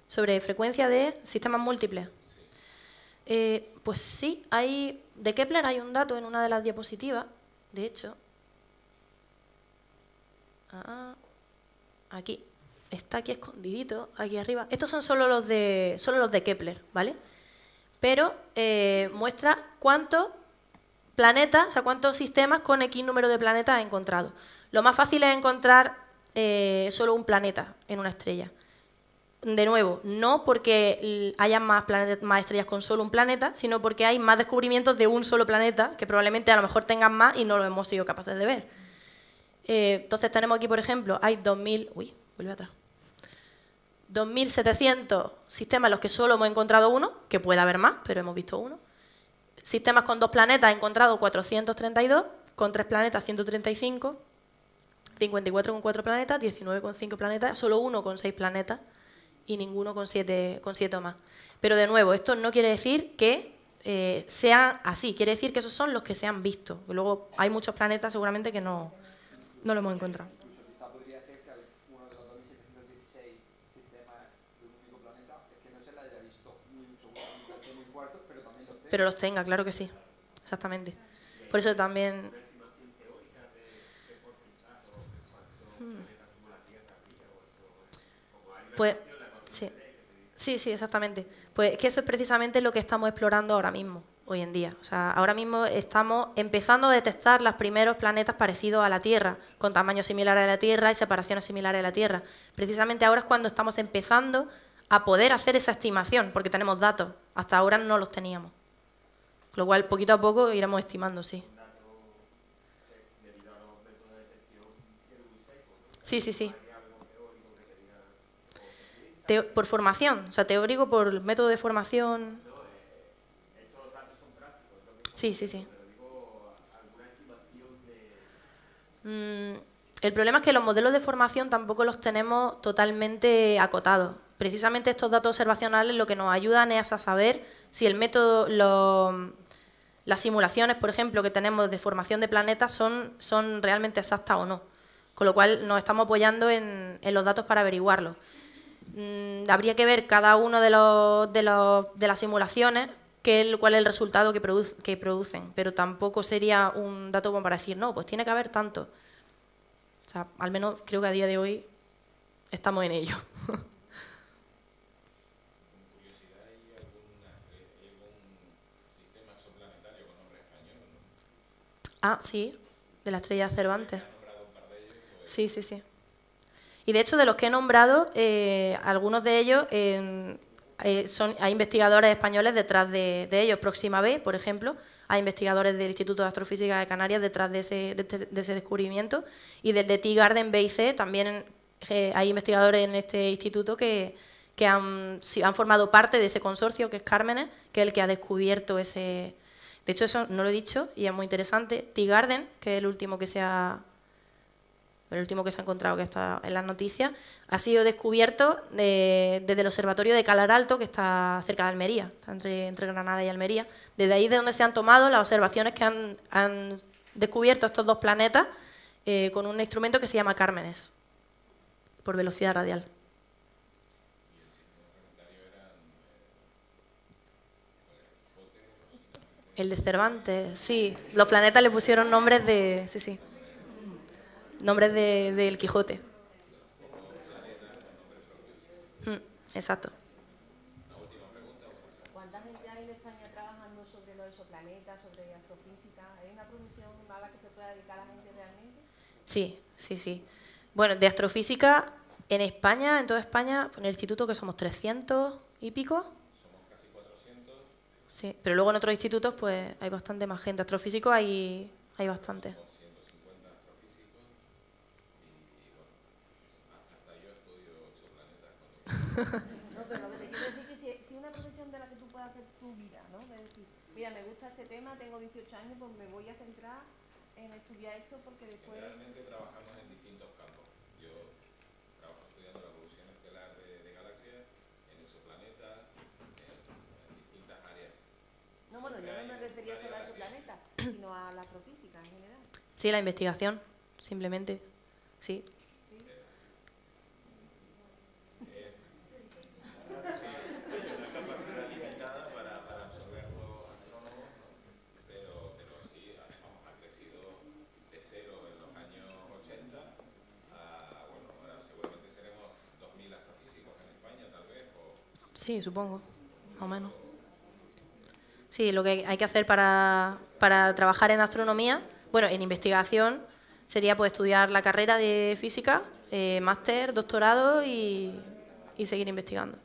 Speaker 1: sobre frecuencia de sistemas múltiples. Eh, pues sí, hay de Kepler hay un dato en una de las diapositivas, de hecho. Ah, aquí. Está aquí escondidito, aquí arriba. Estos son solo los de, solo los de Kepler, ¿vale? Pero eh, muestra cuántos planetas, o sea, cuántos sistemas con X número de planetas ha encontrado. Lo más fácil es encontrar eh, solo un planeta en una estrella de nuevo, no porque haya más, planetas, más estrellas con solo un planeta, sino porque hay más descubrimientos de un solo planeta, que probablemente a lo mejor tengan más y no lo hemos sido capaces de ver. Eh, entonces tenemos aquí, por ejemplo, hay 2.000... Uy, vuelve atrás. 2.700 sistemas en los que solo hemos encontrado uno, que puede haber más, pero hemos visto uno. Sistemas con dos planetas he encontrado 432, con tres planetas 135, 54 con cuatro planetas, 19 con cinco planetas, solo uno con seis planetas y ninguno con siete, con siete o más. Pero de nuevo, esto no quiere decir que sea así, quiere decir que esos son los que se han visto. Luego hay muchos planetas seguramente que no, no lo hemos encontrado. Pero los tenga, claro que sí, exactamente. Por eso también... Pues Sí, sí, sí, exactamente. Pues que eso es precisamente lo que estamos explorando ahora mismo, hoy en día. O sea, ahora mismo estamos empezando a detectar los primeros planetas parecidos a la Tierra, con tamaños similares a la Tierra y separaciones similares a la Tierra. Precisamente ahora es cuando estamos empezando a poder hacer esa estimación, porque tenemos datos. Hasta ahora no los teníamos. Lo cual, poquito a poco, iremos estimando, sí. Sí, sí, sí por formación, o sea, teórico por método de formación. datos son prácticos. Sí, sí, sí. Mm, el problema es que los modelos de formación tampoco los tenemos totalmente acotados. Precisamente estos datos observacionales lo que nos ayudan es a saber si el método, las simulaciones, por ejemplo, que tenemos de formación de planetas son, son realmente exactas o no. Con lo cual nos estamos apoyando en, en los datos para averiguarlo. Mm, habría que ver cada uno de, los, de, los, de las simulaciones que cuál es el resultado que, produce, que producen, pero tampoco sería un dato para decir, no, pues tiene que haber tanto. O sea, al menos creo que a día de hoy estamos en ello. *laughs* Ah, sí, de la estrella Cervantes. Sí, sí, sí. Y de hecho, de los que he nombrado, eh, algunos de ellos eh, son, hay investigadores españoles detrás de, ellos. Próxima B, por ejemplo, hay investigadores del Instituto de Astrofísica de Canarias detrás de ese, este, descubrimiento. Y desde de Garden B también eh, hay investigadores en este instituto que, que han, han formado parte de ese consorcio que es Cármenes, que es el que ha descubierto ese... De hecho, eso no lo he dicho y es muy interesante. t Garden, que es el último que se ha el último que se ha encontrado que está en las noticias, ha sido descubierto desde el observatorio de Calar Alto, que está cerca de Almería, está entre, Granada y Almería. Desde ahí de donde se han tomado las observaciones que han, descubierto estos dos planetas eh, con un instrumento que se llama Cármenes, por velocidad radial. El de Cervantes, sí. Los planetas le pusieron nombres de... Sí, sí nombres del de, de Quijote. Mm, exacto. ¿Cuántas gente hay en España trabajando sobre los exoplanetas, sobre astrofísica? ¿Hay una producción humana que se pueda dedicar a la gente realmente? Sí, sí, sí. Bueno, de astrofísica en España, en toda España, en el instituto que somos 300 y pico. Somos casi 400. Sí, pero luego en otros institutos pues, hay bastante más gente. Astrofísicos hay, hay bastante. No,
Speaker 2: pero lo que te quiero decir es
Speaker 1: que si, es una profesión de la que tú puedas hacer tu vida, ¿no? De decir, mira, me gusta este tema, tengo 18 años, pues me voy a centrar en estudiar esto porque después... Realmente trabajamos en distintos campos. Yo trabajo estudiando la evolución estelar de, galaxias, en exoplanetas, en, en, distintas áreas. No, bueno, yo no me refería solo a exoplanetas, sino a la astrofísica en general. Sí, la investigación, simplemente. Sí, Sí, supongo, más o menos. Sí, lo que hay que hacer para, trabajar en astronomía, bueno, en investigación, sería pues estudiar la carrera de física, eh, máster, doctorado y seguir investigando.